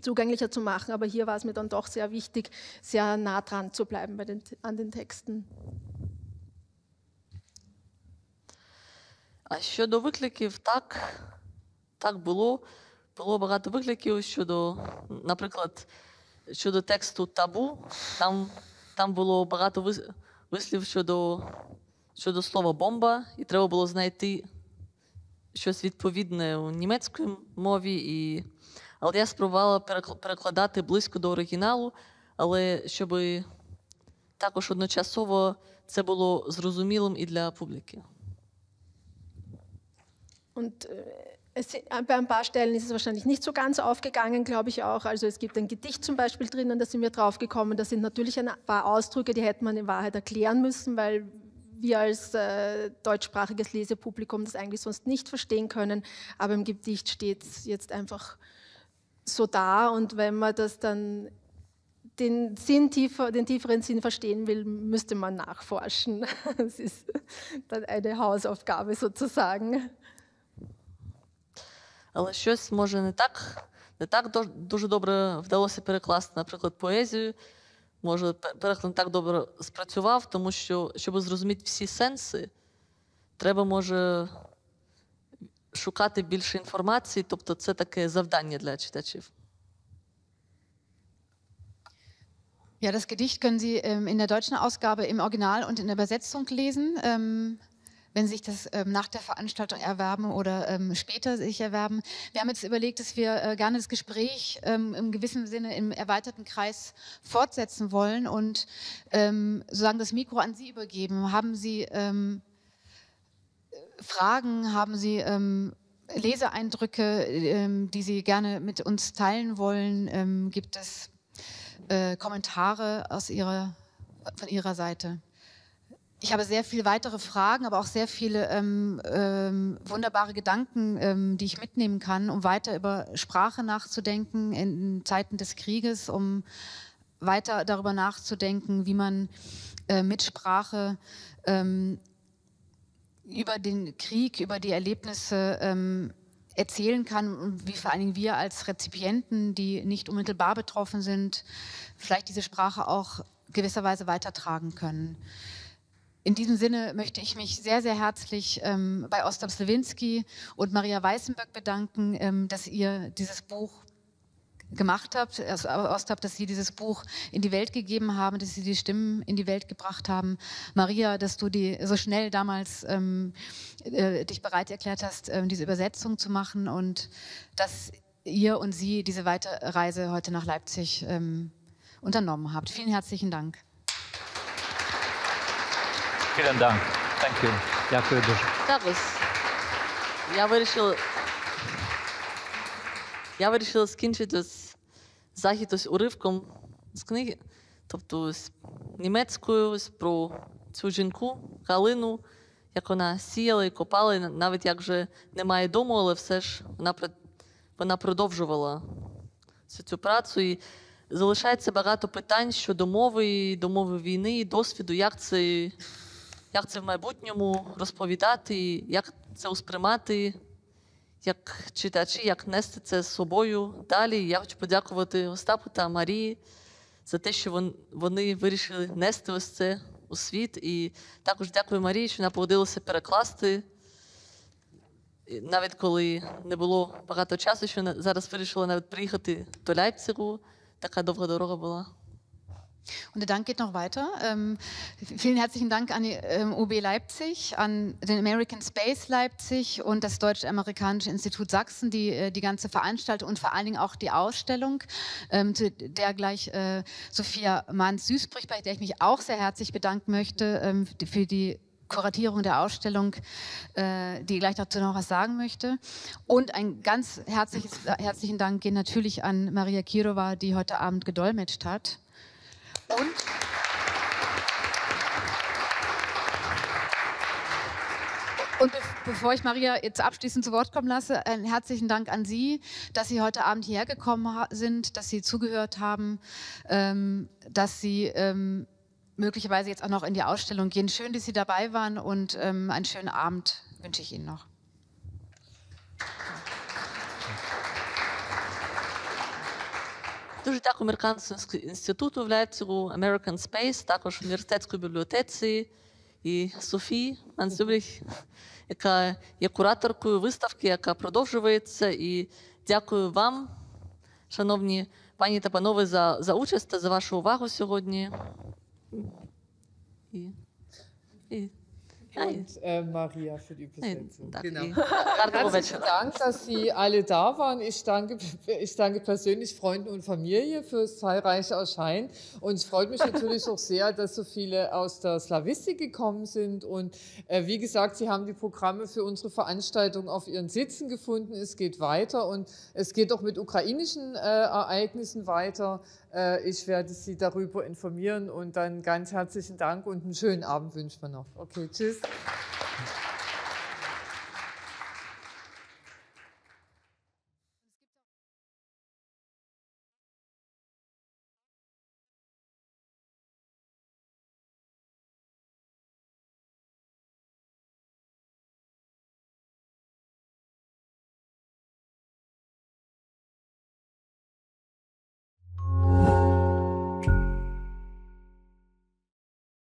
zugänglicher zu machen. Aber hier war es mir dann doch sehr wichtig, sehr nah dran zu bleiben den, an den Texten. А щодо викликів, так, так було. Було багато викликів щодо, наприклад, щодо тексту табу. Там Там було багато вислів щодо щодо слова бомба, і треба було знайти щось відповідне у німецькій мові. І... Але я спробувала перекладати близько до оригіналу, але щоб також одночасово це було зрозумілим і для публіки. Und Es, äh, bei ein paar Stellen ist es wahrscheinlich nicht so ganz aufgegangen, glaube ich auch. Also es gibt ein Gedicht zum Beispiel drinnen, da sind wir drauf gekommen. Da sind natürlich ein paar Ausdrücke, die hätte man in Wahrheit erklären müssen, weil wir als äh, deutschsprachiges Lesepublikum das eigentlich sonst nicht verstehen können. Aber im Gedicht steht es jetzt einfach so da. Und wenn man das dann den, Sinn tiefer, den tieferen Sinn verstehen will, müsste man nachforschen. Das ist dann eine Hausaufgabe sozusagen. але щось може не так не так дуже добре вдалося перекласти, наприклад, поезію. Може, переклад не так добре спрацював, тому що, щоб зрозуміти всі сенси, треба може шукати більше інформації, тобто це таке завдання для читачів. Ja, das Gedicht können Sie ähm, in der deutschen Ausgabe im Original und in der Übersetzung lesen. Ähm, wenn Sie sich das ähm, nach der Veranstaltung erwerben oder ähm, später sich erwerben. Wir haben jetzt überlegt, dass wir äh, gerne das Gespräch ähm, im gewissen Sinne im erweiterten Kreis fortsetzen wollen und ähm, sozusagen das Mikro an Sie übergeben. Haben Sie ähm, Fragen? Haben Sie ähm, Leseeindrücke, die Sie gerne mit uns teilen wollen? gibt es äh, Kommentare aus Ihrer, von Ihrer Seite? ich habe sehr viele weitere Fragen, aber auch sehr viele ähm, ähm, wunderbare Gedanken, ähm, die ich mitnehmen kann, um weiter über Sprache nachzudenken in Zeiten des Krieges, um weiter darüber nachzudenken, wie man äh, mit Sprache ähm, über den Krieg, über die Erlebnisse ähm, erzählen kann und wie vor allen Dingen wir als Rezipienten, die nicht unmittelbar betroffen sind, vielleicht diese Sprache auch gewisserweise weitertragen können. In diesem Sinne möchte ich mich sehr, sehr herzlich ähm, bei Ostap Slewinski und Maria Weißenböck bedanken, ähm, dass ihr dieses Buch gemacht habt, also äh, Ostap, dass Sie dieses Buch in die Welt gegeben haben, dass Sie die Stimmen in die Welt gebracht haben. Maria, dass du die so schnell damals ähm, äh, dich bereit erklärt hast, äh, diese Übersetzung zu machen und dass ihr und Sie diese weite Reise heute nach Leipzig ähm, unternommen habt. Vielen herzlichen Dank. Vielen Dank. Thank you. Дякую дуже. Карлос, я вирішила. Я вирішила скінчити з захід ось уривком з книги, тобто з німецькою ось про цю жінку, Галину, як вона сіяла і копала, і навіть як вже немає дому, але все ж вона вона продовжувала цю працю. І залишається багато питань щодо мови, до мови війни, і досвіду, як це як це в майбутньому розповідати, як це усприймати, як читачі, як нести це з собою далі. Я хочу подякувати Остапу та Марії за те, що вони вирішили нести ось це у світ. І також дякую Марії, що вона погодилася перекласти. Навіть коли не було багато часу, що зараз вирішила навіть приїхати до Ляйпцигу, така довга дорога була. Und der Dank geht noch weiter. Ähm, vielen herzlichen Dank an die ähm, OB Leipzig, an den American Space Leipzig und das Deutsch-Amerikanische Institut Sachsen, die äh, die ganze Veranstaltung und vor allen Dingen auch die Ausstellung, ähm, zu der gleich äh, Sophia Manns-Süßbrich, bei der ich mich auch sehr herzlich bedanken möchte ähm, für die Kuratierung der Ausstellung, äh, die gleich dazu noch was sagen möchte. Und ein ganz herzlichen Dank geht natürlich an Maria Kirova, die heute Abend gedolmetscht hat. Und Und bevor ich Maria jetzt abschließend zu Wort kommen lasse, einen äh, herzlichen Dank an Sie, dass Sie heute Abend hierher gekommen sind, dass Sie zugehört haben, ähm, dass Sie ähm, möglicherweise jetzt auch noch in die Ausstellung gehen. Schön, dass Sie dabei waren und ähm, einen schönen Abend wünsche ich Ihnen noch. Дуже дякую Американському інституту в Лейпцигу, American Space, також Університетської бібліотеці і Софії Мансюбліх, яка є кураторкою виставки, яка продовжується. І дякую вам, шановні пані та панове, за, за участь та за вашу увагу сьогодні. І, і. und äh, Maria für die Übersetzung. Genau. Herzlichen Dank, dass Sie alle da waren. Ich danke, ich danke persönlich Freunden und Familie fürs zahlreiche Erscheinen. Und es freut mich natürlich auch sehr, dass so viele aus der Slavistik gekommen sind. Und äh, wie gesagt, Sie haben die Programme für unsere Veranstaltung auf Ihren Sitzen gefunden. Es geht weiter und es geht auch mit ukrainischen äh, Ereignissen weiter. Äh, ich werde Sie darüber informieren und dann ganz herzlichen Dank und einen schönen Abend wünschen wir noch. Okay, tschüss.